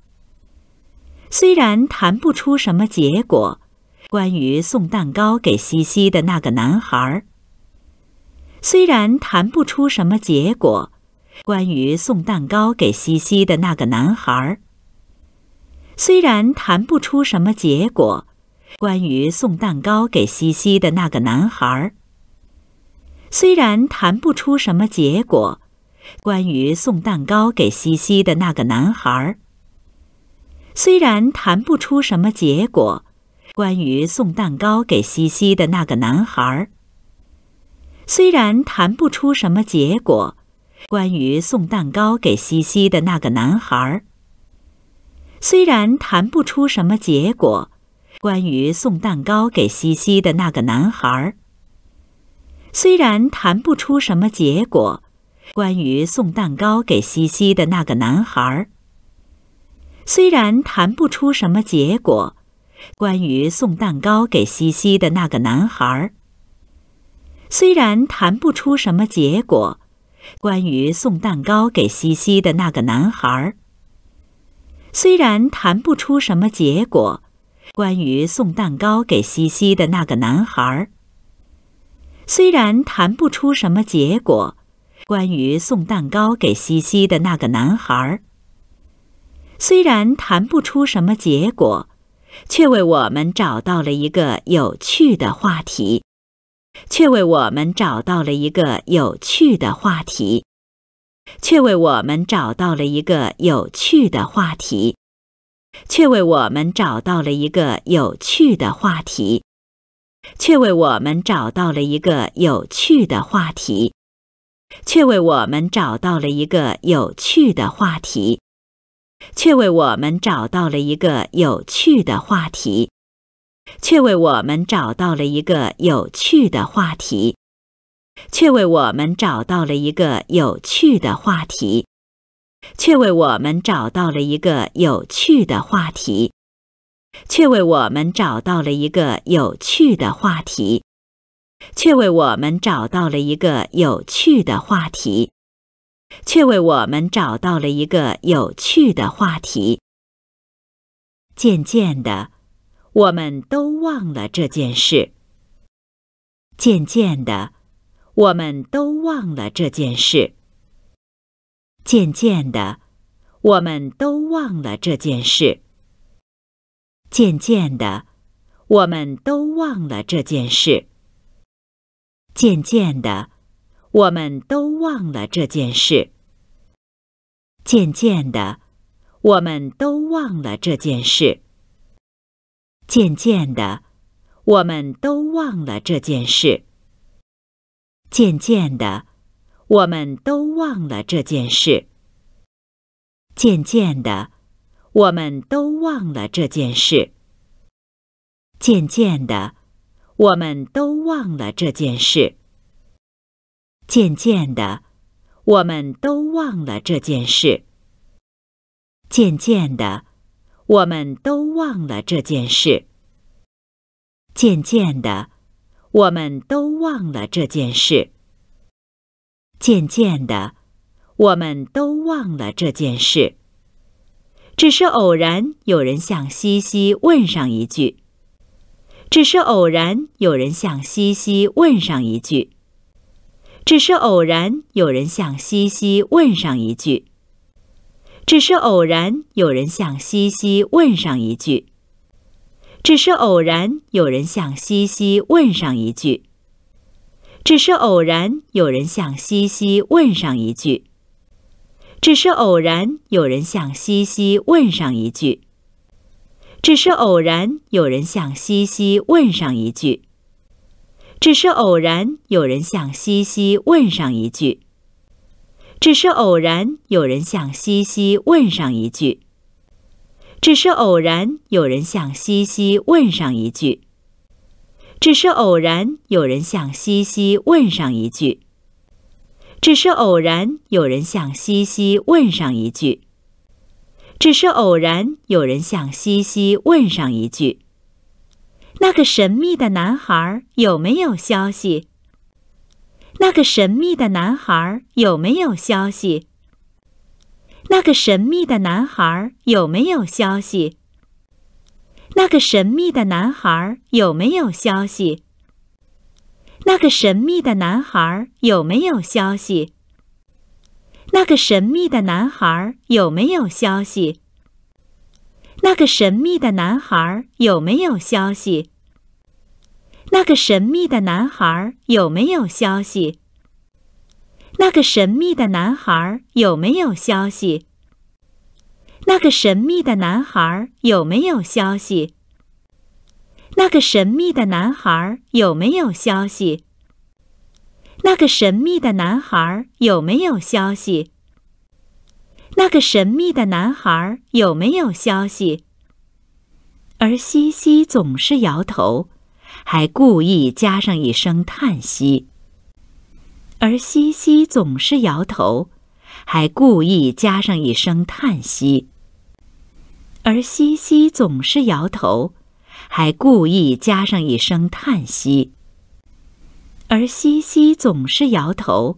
虽然谈不出什么结果，关于送蛋糕给西西的那个男孩。虽然谈不出什么结果。关于送蛋糕给西西的那个男孩儿，虽然谈不出什么结果。关于送蛋糕给西西的那个男孩儿，虽然谈不出什么结果。关于送蛋糕给西西的那个男孩儿，虽然谈不出什么结果。关于送蛋糕给西西的那个男孩儿，虽然谈不出什么结果。关于送蛋糕给西西的那个男孩儿，虽然谈不出什么结果。关于送蛋糕给西西的那个男孩儿，虽然谈不出什么结果。关于送蛋糕给西西的那个男孩儿，虽然谈不出什么结果。关于送蛋糕给西西的那个男孩儿，虽然谈不出什么结果。关于送蛋糕给西西的那个男孩儿，虽然谈不出什么结果；关于送蛋糕给西西的那个男孩儿，虽然谈不出什么结果；关于送蛋糕给西西的那个男孩儿，虽然谈不出什么结果，却为我们找到了一个有趣的话题。却为我们找到了一个有趣的话题，却为我们找到了一个有趣的话题，却为我们找到了一个有趣的话题，却为我们找到了一个有趣的话题，却为我们找到了一个有趣的话题。却为我们找到了一个有趣的话题。却为我们找到了一个有趣的话题，却为我们找到了一个有趣的话题，却为我们找到了一个有趣的话题，却为我们找到了一个有趣的话题，却为我们找到了一个有趣的话题。却为我们找到了一个有趣的话题。渐渐的。我们都忘了这件事。渐渐的，我们都忘了这件事。渐渐的，我们都忘了这件事。渐渐的，我们都忘了这件事。渐渐的，我们都忘了这件事。渐渐的，我们都忘了这件事。渐渐的，我们都忘了这件事。渐渐的，我们都忘了这件事。渐渐的，我们都忘了这件事。渐渐的，我们都忘了这件事。渐渐的，我们都忘了这件事。渐渐的。我们都忘了这件事。渐渐的，我们都忘了这件事。渐渐的，我们都忘了这件事。只是偶然有人向西西问上一句。只是偶然有人向西西问上一句。只是偶然有人向西西问上一句。只是偶然有人向西西问上一句，只是偶然有人向西西问上一句，只是偶然有人向西西问上一句，只是偶然有人向西西问上一句，只是偶然有人向西西问上一句，只是偶然有人向西西问上一句。只是偶然有人向西西问上一句，只是偶然有人向西西问上一句，只是偶然有人向西西问上一句，只是偶然有人向西西问上一句，只是偶然有人向西西问上一句。那个神秘的男孩有没有消息？那个神秘的男孩有没有消息？那个神秘的男孩有没有消息？那个神秘的男孩有没有消息？那个神秘的男孩有没有消息？那个神秘的男孩有没有消息？那个神秘的男孩有没有消息？那个神秘的男孩有没有消息？那个神秘的男孩有没有消息？那个神秘的男孩有没有消息？那个神秘的男孩有没有消息？那个神秘的男孩有没有消息？那个神秘的男孩有没有消息？而西西总是摇头。还故意加上一声叹息，而西西总是摇头。还故意加上一声叹息，而西西总是摇头。还故意加上一声叹息，而西西总是摇头。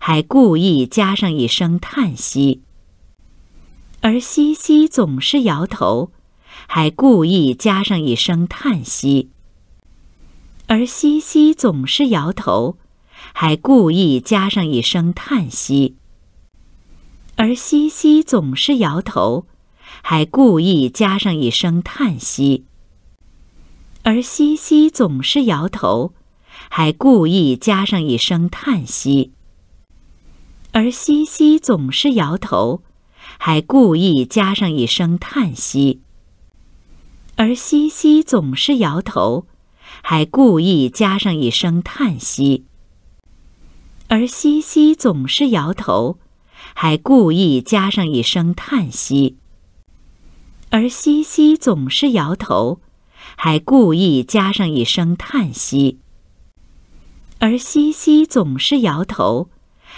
还故意加上一声叹息，而西西总是摇头。还故意加上一声叹息。而西西总是摇头，还故意加上一声叹息。而西西总是摇头，还故意加上一声叹息。而西西总是摇头，还故意加上一声叹息。而西西总是摇头，还故意加上一声叹息。而西西总是摇头。还故意加上一声叹息，而西西总是摇头。还故意加上一声叹息，而西西总是摇头。还故意加上一声叹息，而西西总是摇头。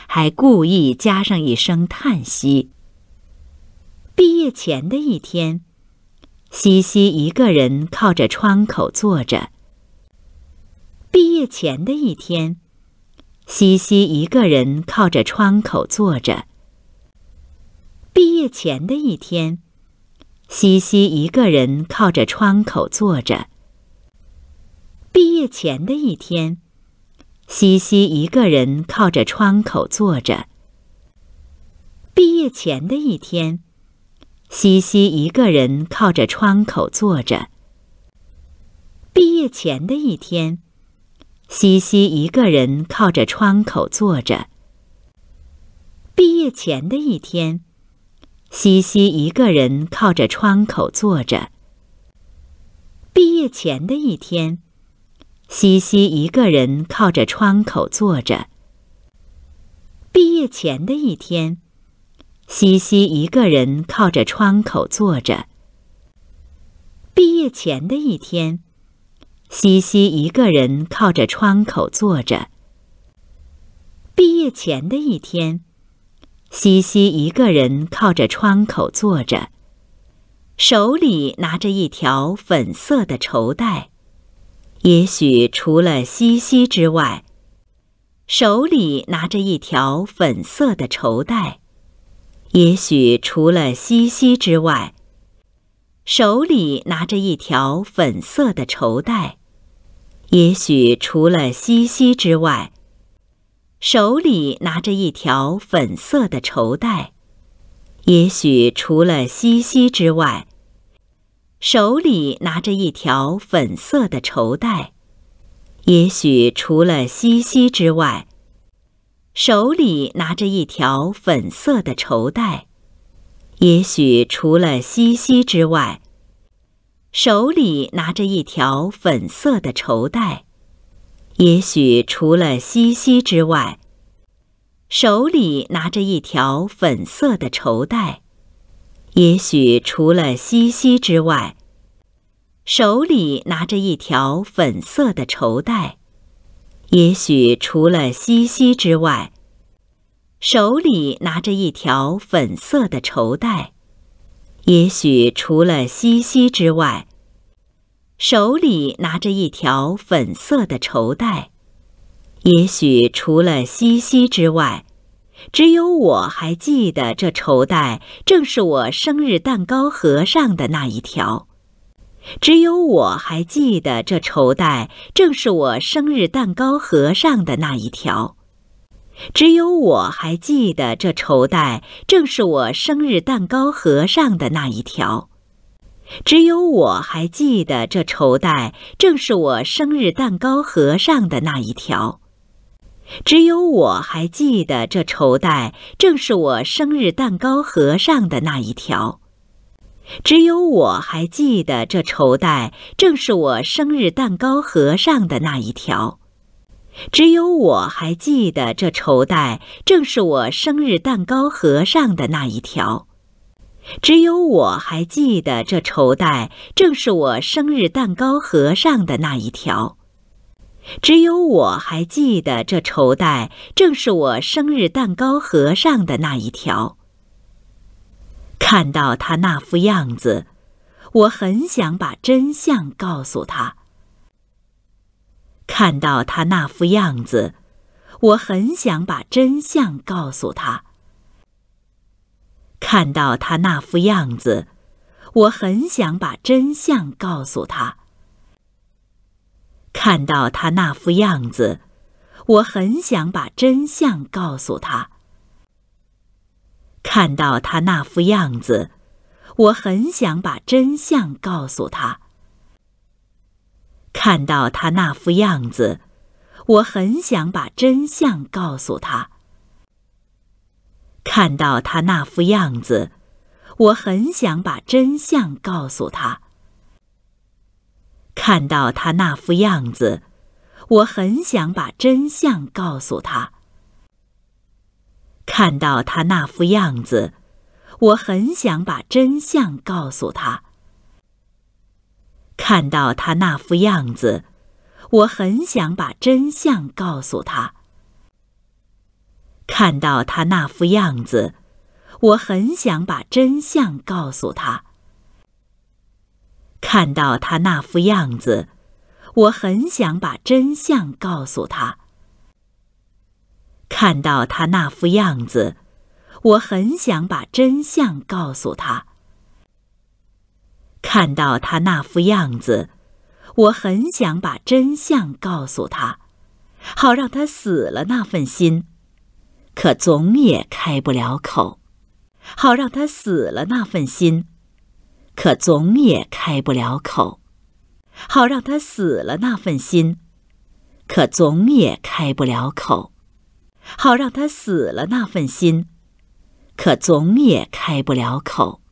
还故意加上一声叹息。毕业前的一天，西西一个人靠着窗口坐着。毕业前的一天，西西一个人靠着窗口坐着。毕业前的一天，西西一个人靠着窗口坐着。毕业前的一天，西西一个人靠着窗口坐着。毕业前的一天，西西一个人靠着窗口坐着。毕业前的一天。西西一个人靠着窗口坐着。毕业前的一天，西西一个人靠着窗口坐着。毕业前的一天，西西一个人靠着窗口坐着。毕业前的一天，西西一个人靠着窗口坐着。毕业前的一天。西西一个人靠着窗口坐着。毕业前的一天，西西一个人靠着窗口坐着，手里拿着一条粉色的绸带。也许除了西西之外，手里拿着一条粉色的绸带。也许除了西西之外。手里拿着一条粉色的绸带，也许除了西西之外，手里拿着一条粉色的绸带，也许除了西西之外，手里拿着一条粉色的绸带，也许除了西西之外，手里拿着一条粉色的绸带。也许除了西西之外，手里拿着一条粉色的绸带。也许除了西西之外，手里拿着一条粉色的绸带。也许除了西西之外，手里拿着一条粉色的绸带。也许除了西西之外。手里拿着一条粉色的绸带，也许除了西西之外，手里拿着一条粉色的绸带，也许除了西西之外，只有我还记得这绸带正是我生日蛋糕盒上的那一条，只有我还记得这绸带正是我生日蛋糕盒上的那一条。只有我还记得这绸带，正是我生日蛋糕盒上的那一条。只有我还记得这绸带，正是我生日蛋糕盒上的那一条。只有我还记得这绸带，正是我生日蛋糕盒上的那一条。只有我还记得这绸带，正是我生日蛋糕盒上的那一条。只有我还记得这绸带，正是我生日蛋糕盒上的那一条。只有我还记得这绸带，正是我生日蛋糕盒上的那一条。只有我还记得这绸带，正是我生日蛋糕盒上的那一条。看到他那副样子，我很想把真相告诉他。看到他那副样子，我很想把真相告诉他。看到他那副样子，我很想把真相告诉他。看到他那副样子，我很想把真相告诉他。看到他那副样子，我很想把真相告诉他。看到他那副样子，我很想把真相告诉他。看到他那副样子，我很想把真相告诉他。看到他那副样子，我很想把真相告诉他。看到他那副样子，我很想把真相告诉他。看到他那副样子，我很想把真相告诉他。看到他那副样子，我很想把真相告诉他。看到他那副样子，我很想把真相告诉他。看到他那副样子，我很想把真相告诉他。看到他那副样子，我很想把真相告诉他，好让他死了那份心，可总也开不了口。好让他死了那份心，可总也开不了口。好让他死了那份心，可总也开不了口。好让他死了那份心，可总也开不了口。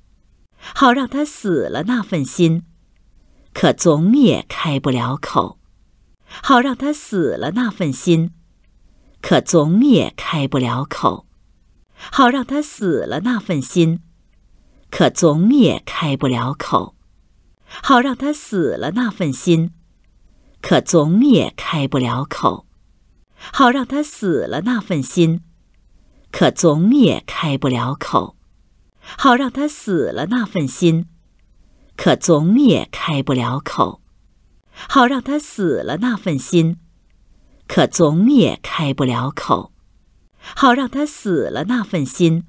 好让他死了那份心，可总也开不了口。好让他死了那份心，可总也开不了口。好让他死了那份心，可总也开不了口。好让他死了那份心，可总也开不了口。好让他死了那份心，可总也开不了口。好让他死了那份心，可总也开不了口。好让他死了那份心，可总也开不了口。好让他死了那份心，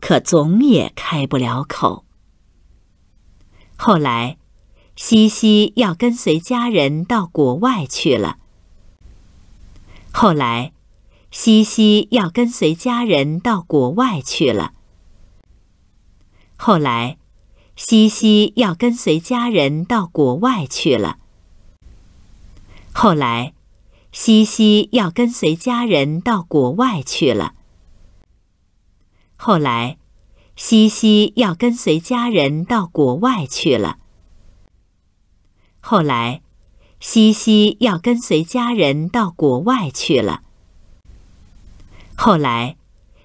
可总也开不了口。后来，西西要跟随家人到国外去了。后来，西西要跟随家人到国外去了。后来，西西要跟随家人到国外去了。后来，西西要跟随家人到国外去了。后来，西西要跟随家人到国外去了。后来，西西要跟随家人到国外去了。后来。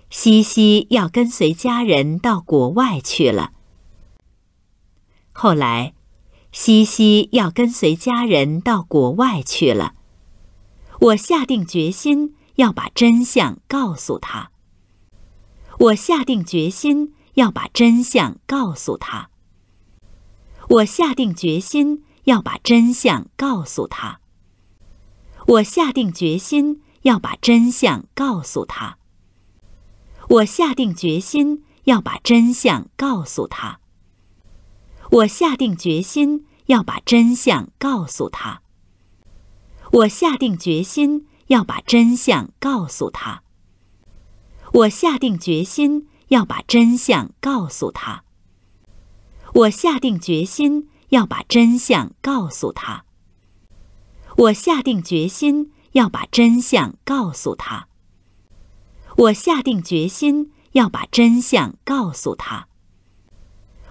西西要跟随家人到国外去了。后来，西西要跟随家人到国外去了。我下定决心要把真相告诉他。我下定决心要把真相告诉他。我下定决心要把真相告诉他。我下定决心要把真相告诉他。我下定决心要把真相告诉他。我下定决心要把真相告诉他。我下定决心要把真相告诉他。我下定决心要把真相告诉他。我下定决心要把真相告诉他。我下定决心要把真相告诉他。我下定决心要把真相告诉他。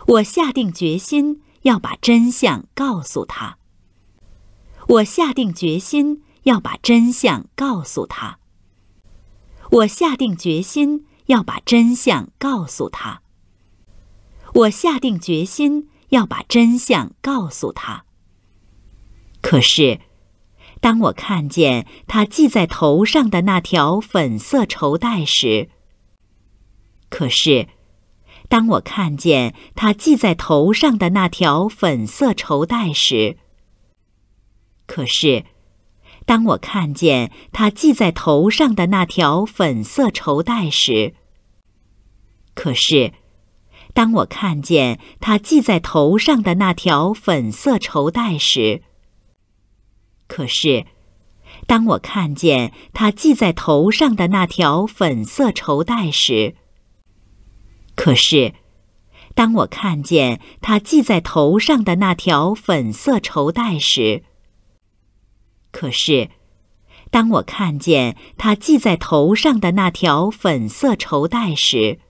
我下定决心要把真相告诉他。我下定决心要把真相告诉他。我下定决心要把真相告诉他。我下定决心要把真相告诉他。可是。当我看见他系在头上的那条粉色绸带时，可是，当我看见他系在头上的那条粉色绸带时，可是，当我看见他系在头上的那条粉色绸带时，可是，当我看见他系在头上的那条粉色绸带时。可是，当我看见他系在头上的那条粉色绸带时，可是，当我看见他系在头上的那条粉色绸带时，可是，当我看见他系在头上的那条粉色绸带时，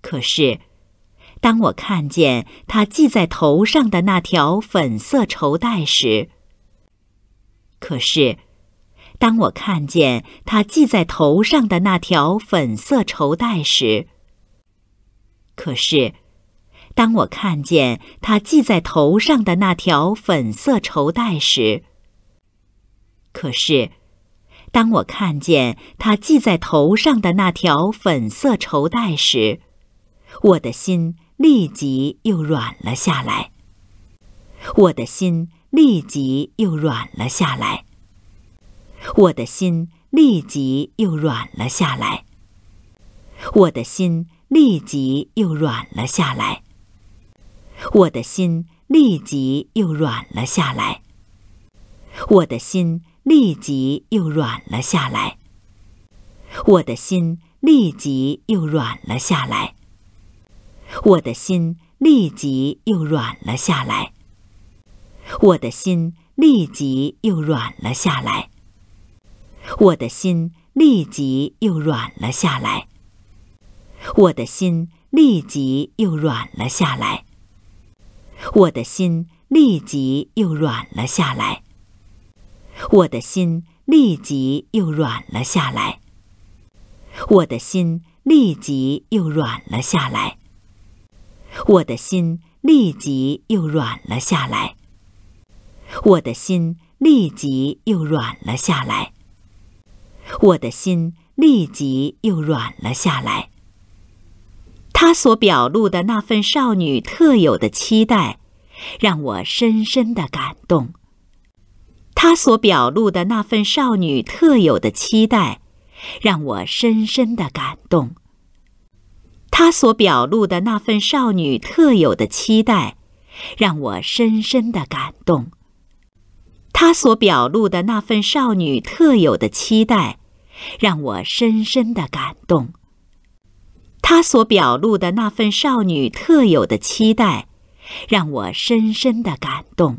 可是，当我看见他系在头上的那条粉色绸带时。可是，当我看见他系在头上的那条粉色绸带时，可是，当我看见他系在头上的那条粉色绸带时，可是，当我看见他系在头上的那条粉色绸带时，我的心立即又软了下来。我的心。立即又软了下来。我的心立即又软了下来。我的心立即又软了下来。我的心立即又软了下来。我的心立即又软了下来。我的心立即又软了下来。我的心立即又软了下来。我的心立即又软了下来。我的心立即又软了下来。我的心立即又软了下来。我的心立即又软了下来。我的心立即又软了下来。我的心立即又软了下来。我的心立即又软了下来。我的心立即又软了下来，我的心立即又软了下来。她所表露的那份少女特有的期待，让我深深的感动。她所表露的那份少女特有的期待，让我深深的感动。她所表露的那份少女特有的期待，让我深深的感动。她所表露的那份少女特有的期待，让我深深的感动。她所表露的那份少女特有的期待，让我深深的感动。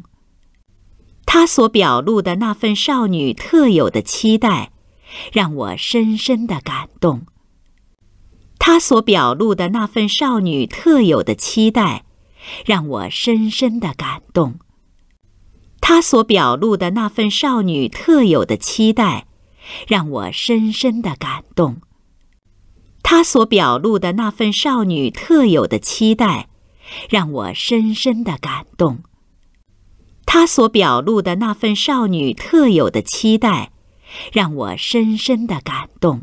她所表露的那份少女特有的期待，让我深深的感动。她所表露的那份少女特有的期待，让我深深的感动。他所表露的那份少女特有的期待，让我深深的感动。他所表露的那份少女特有的期待，让我深深的感动。他所表露的那份少女特有的期待，让我深深的感动。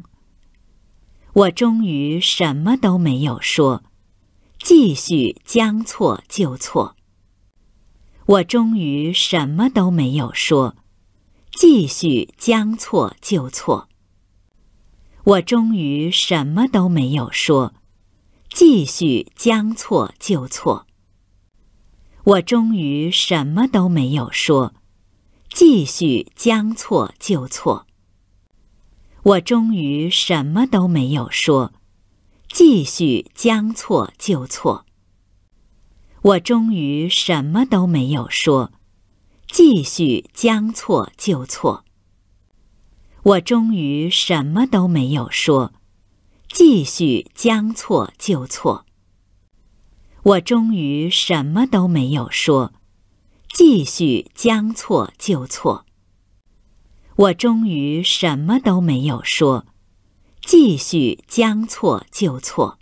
我终于什么都没有说，继续将错就错。我终于什么都没有说，继续将错就错。我终于什么都没有说，继续将错就错。我终于什么都没有说，继续将错就错。我终于什么都没有说，继续将错就错。我终于什么都没有说，继续将错就错。我终于什么都没有说，继续将错就错。我终于什么都没有说，继续将错就错。我终于什么都没有说，继续将错就错。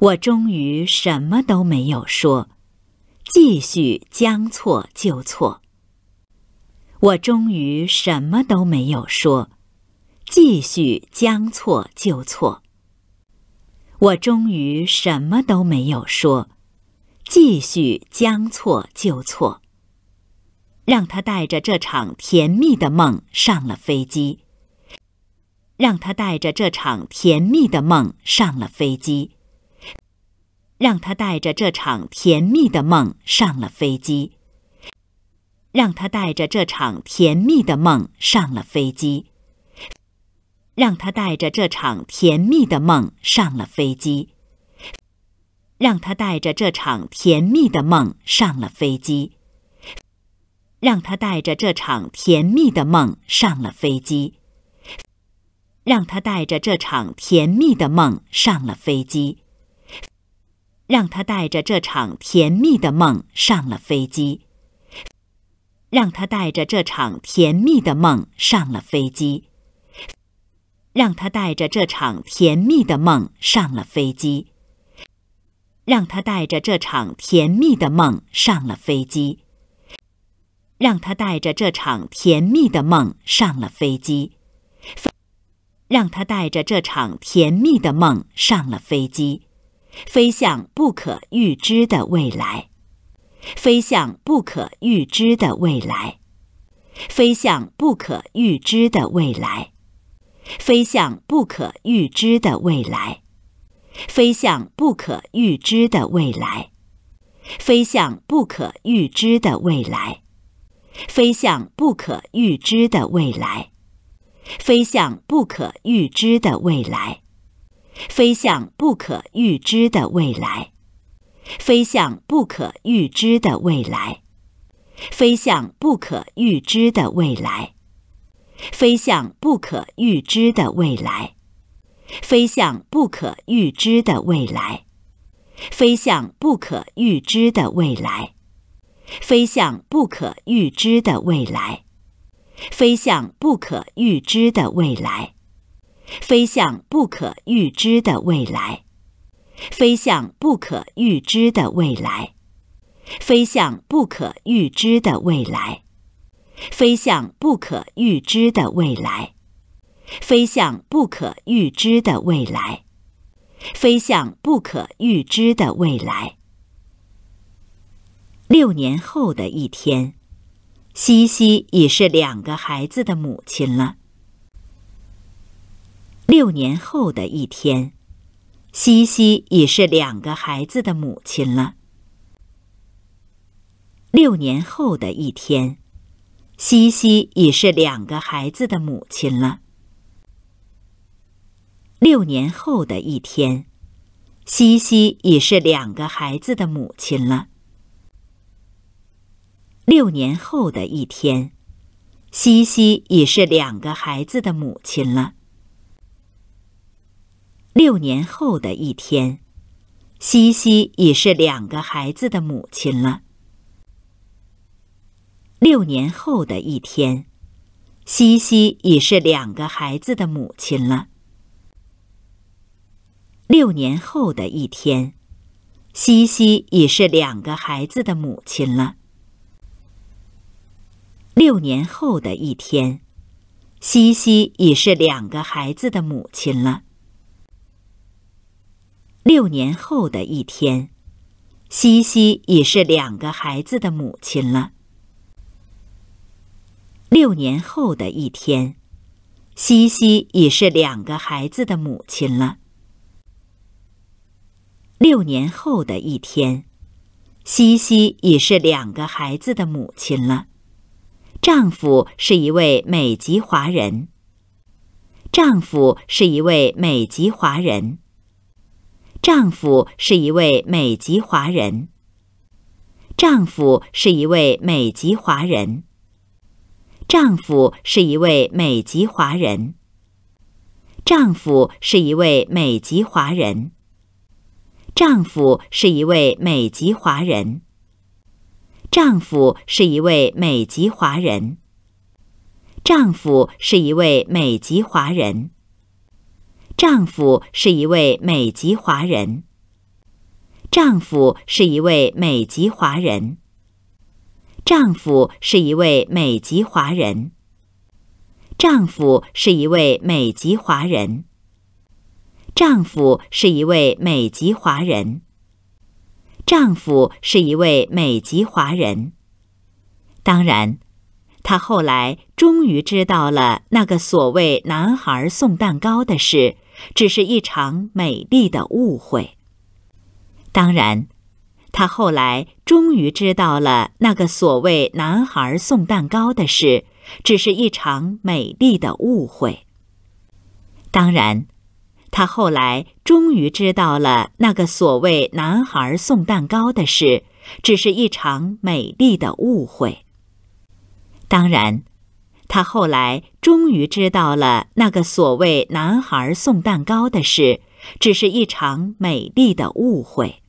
我终于什么都没有说，继续将错就错。我终于什么都没有说，继续将错就错。我终于什么都没有说，继续将错就错。让他带着这场甜蜜的梦上了飞机。让他带着这场甜蜜的梦上了飞机。让他带着这场甜蜜的梦上了飞机。让他带着这场甜蜜的梦上了飞机。让他带着这场甜蜜的梦上了飞机。让他带着这场甜蜜的梦上了飞机。让他带着这场甜蜜的梦上了飞机。让他带着这场甜蜜的梦上了飞机。让他带着这场甜蜜的梦上了飞机。让他带着这场甜蜜的梦上了飞机。让他带着这场甜蜜的梦上了飞机。让他带着这场甜蜜的梦上了飞机。让他带着这场甜蜜的梦上了飞机。让他带着这场甜蜜的梦上了飞机。飞向不可预知的未来，飞向不可预知的未来，飞向不可预知的未来，飞向不可预知的未来，飞向不可预知的未来，飞向不可预知的未来，飞向不可预知的未来，飞向不可预知的未来。飞向不可预知的未来，飞向不可预知的未来，飞向不可预知的未来，飞向不可预知的未来，飞向不可预知的未来，飞向不可预知的未来，飞向不可预知的未来，飞向不可预知的未来。飞向不可预知的未来，飞向不可预知的未来，飞向不可预知的未来，飞向不可预知的未来，飞向不可预知的未来，飞向不可预知的未来。六年后的一天，西西已是两个孩子的母亲了。六年后的一天，西西已是两个孩子的母亲了。六年后的一天，西西已是两个孩子的母亲了。六年后的一天，西西已是两个孩子的母亲了。六年后的一天，西西已是两个孩子的母亲了。六年后的一天，西西已是两个孩子的母亲了。六年后的一天，西西已是两个孩子的母亲了。六年后的一天，西西已是两个孩子的母亲了。六年后的一天，西西已是两个孩子的母亲了。六年后的一天，西西已是两个孩子的母亲了。六年后的一天，西西已是两个孩子的母亲了。六年后的一天，西西已是两个孩子的母亲了。丈夫是一位美籍华人。丈夫是一位美籍华人。丈夫是一位美籍华人。丈夫是一位美籍华人。丈夫是一位美籍华人。丈夫是一位美籍华人。丈夫是一位美籍华人。丈夫是一位美籍华人。丈夫是一位美籍华人。丈夫是一位美籍华人。丈夫是一位美籍华人。丈夫是一位美籍华人。丈夫是一位美籍华人。丈夫是一位美籍华人。丈夫是一位美籍华人。当然，她后来终于知道了那个所谓男孩送蛋糕的事。只是一场美丽的误会。当然，他后来终于知道了那个所谓男孩送蛋糕的事，只是一场美丽的误会。当然，他后来终于知道了那个所谓男孩送蛋糕的事，只是一场美丽的误会。当然。他后来终于知道了那个所谓男孩送蛋糕的事，只是一场美丽的误会。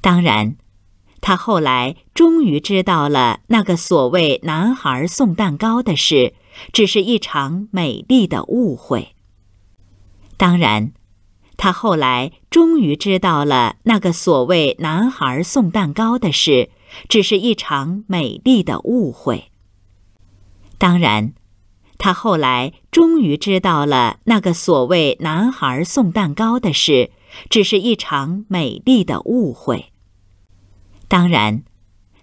当然，他后来终于知道了那个所谓男孩送蛋糕的事，只是一场美丽的误会。当然，他后来终于知道了那个所谓男孩送蛋糕的事，只是一场美丽的误会。当然，他后来终于知道了那个所谓男孩送蛋糕的事，只是一场美丽的误会。当然，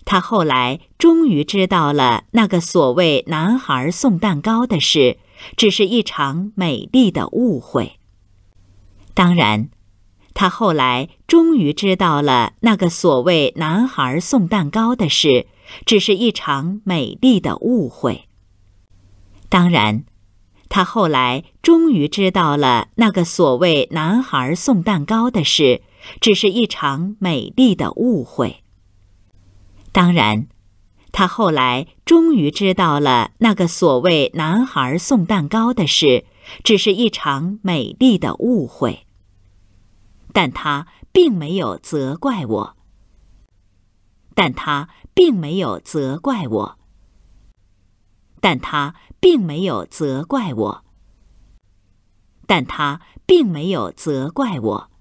他后来终于知道了那个所谓男孩送蛋糕的事，只是一场美丽的误会。当然，他后来终于知道了那个所谓男孩送蛋糕的事，只是一场美丽的误会。当然，他后来终于知道了那个所谓男孩送蛋糕的事，只是一场美丽的误会。当然，他后来终于知道了那个所谓男孩送蛋糕的事，只是一场美丽的误会。但他并没有责怪我。但他并没有责怪我。但他。并没有责怪我，但他并没有责怪我，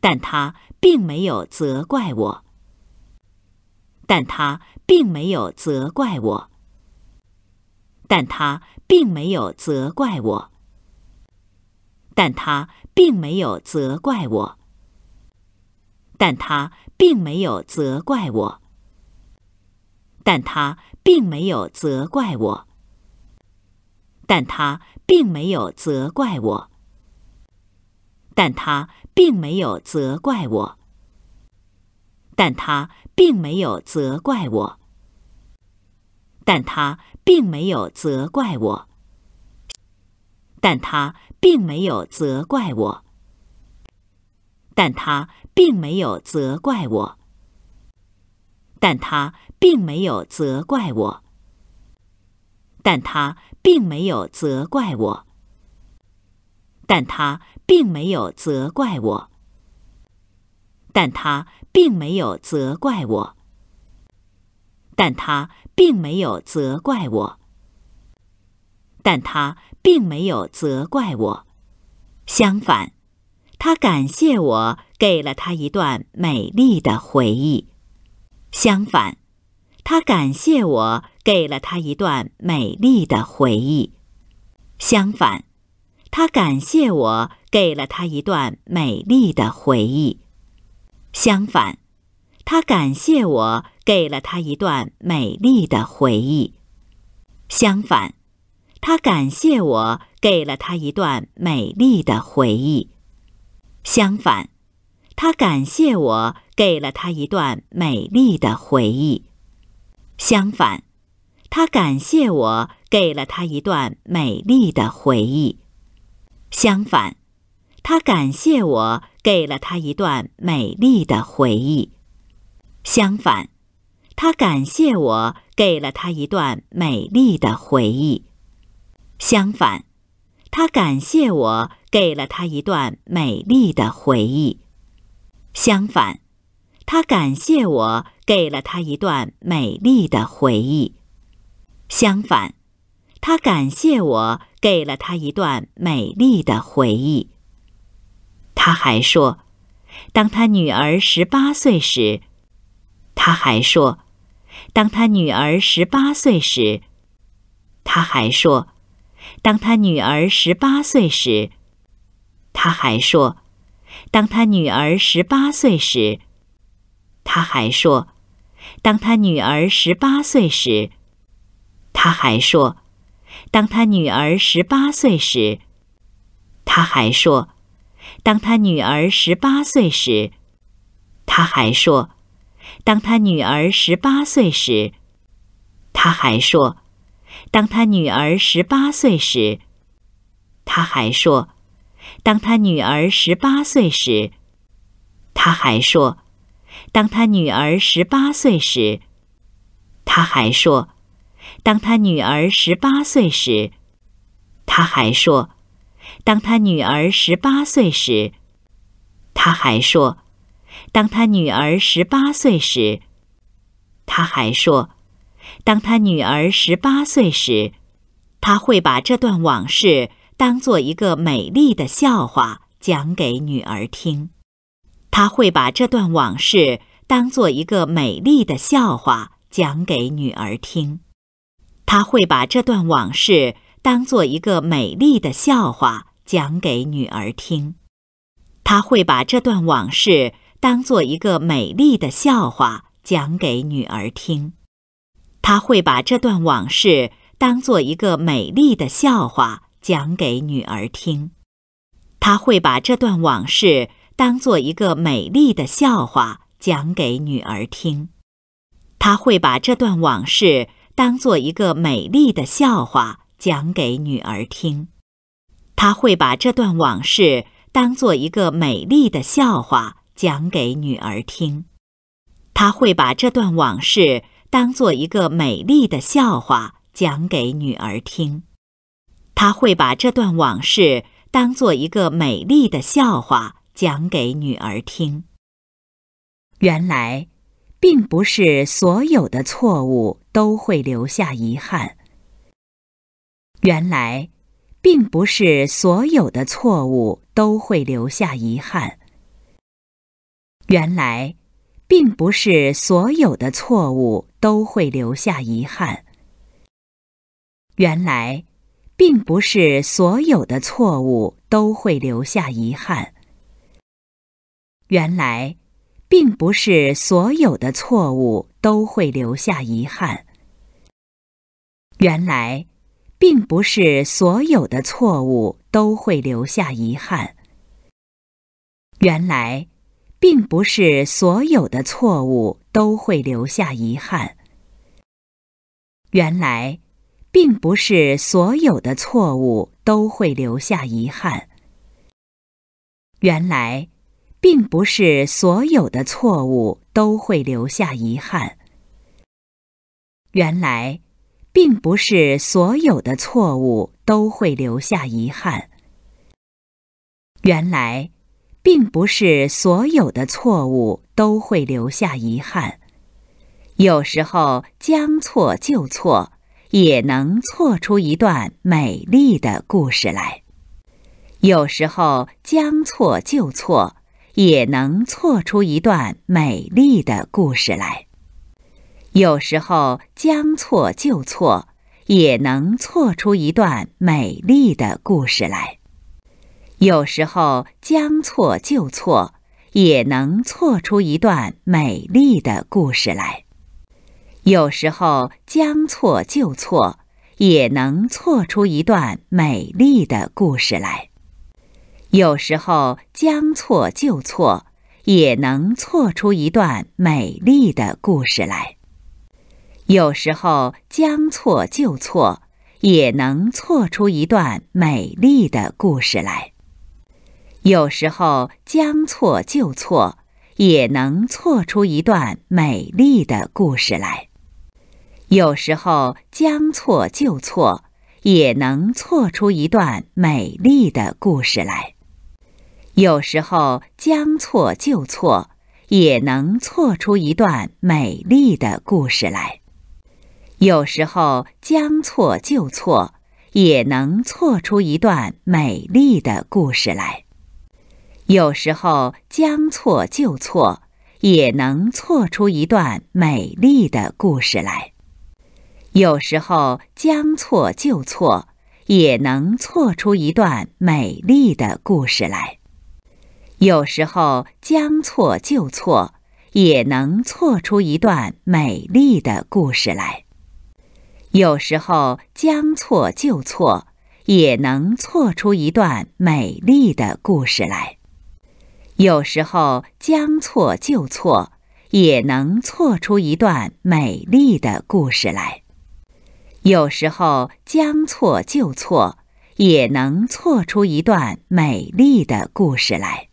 但他并没有责怪我，但他并没有责怪我，但他并没有责怪我，但他并没有责怪我，但他并没有责怪我。但他并没有责怪我。但他并没有责怪我。但他并没有责怪我。但他并没有责怪我。但他并没有责怪我。但他并没有责怪我。但他并没有责怪我。但他。并没有责怪我，但他并没有责怪我，但他并没有责怪我，但他并没有责怪我，但他并没有责怪我，但他并没有责怪我。相反，他感谢我给了他一段美丽的回忆。相反。他感谢我给了他一段美丽的回忆。相反，他感谢我给了他一段美丽的回忆。相反，他感谢我给了他一段美丽的回忆。相反，他感谢我给了他一段美丽的回忆。相反，他感谢我给了他一段美丽的回忆。相反，他感谢我给了他一段美丽的回忆。相反，他感谢我给了他一段美丽的回忆。相反，他感谢我给了他一段美丽的回忆。相反，他感谢我给了他一段美丽的回忆。相反，他感谢我。给了他一段美丽的回忆。相反，他感谢我给了他一段美丽的回忆。他还说，当他女儿十八岁时，他还说，当他女儿十八岁时，他还说，当他女儿十八岁时，他还说，当他女儿十八岁时，他还说。当他女儿十八岁时，他还说：“当他女儿十八岁时，他还说：当他女儿十八岁时，他还说：当他女儿十八岁时，他还说：当他女儿十八岁时，他还说：当他女儿十八岁时，他还说。”当他女儿十八岁时，他还说：“当他女儿十八岁时，他还说：当他女儿十八岁时，他还说：当他女儿十八岁时，他还说：当他女儿十八岁时，他会把这段往事当做一个美丽的笑话讲给女儿听。”他会把这段往事当做一个美丽的笑话讲给女儿听。他会把这段往事当做一个美丽的笑话讲给女儿听。他会把这段往事当做一个美丽的笑话讲给女儿听。他会把这段往事当作一个美丽的笑话讲给女儿听。他会把这段往事。当做一个美丽的笑话讲给女儿听，他会把这段往事当做一个美丽的笑话讲给女儿听，他会把这段往事当做一个美丽的笑话讲给女儿听，他会把这段往事当做一个美丽的笑话讲给女儿听，他会把这段往事当做一个美丽的笑话。讲给女儿听。原来，并不是所有的错误都会留下遗憾。原来，并不是所有的错误都会留下遗憾。原来，并不是所有的错误都会留下遗憾。原来，并不是所有的错误都会留下遗憾。原来，并不是所有的错误都会留下遗憾。原来，并不是所有的错误都会留下遗憾。原来，并不是所有的错误都会留下遗憾。原来，并不是所有的错误都会留下遗憾。原来。并不是所有的错误都会留下遗憾。原来，并不是所有的错误都会留下遗憾。原来，并不是所有的错误都会留下遗憾。有时候将错就错，也能错出一段美丽的故事来。有时候将错就错。也能错出一段美丽的故事来。有时候将错就错，也能错出一段美丽的故事来。有时候将错就错，也能错出一段美丽的故事来。有时候将错就错，也能错出一段美丽的故事来。有时候将错就错，也能错出一段美丽的故事来。有时候将错就错，也能错出一段美丽的故事来。有时候将错就错，也能错出一段美丽的故事来。有时候将错就错，也能错出一段美丽的故事来。有时候将错就错，也能错出一段美丽的故事来。有时候将错就错，也能错出一段美丽的故事来。有时候将错就错，也能错出一段美丽的故事来。有时候将错就错，也能错出一段美丽的故事来。有时候将错就错，也能错出一段美丽的故事来。有时候将错就错，也能错出一段美丽的故事来。有时候将错就错，也能错出一段美丽的故事来。有时候将错就错，也能错出一段美丽的故事来。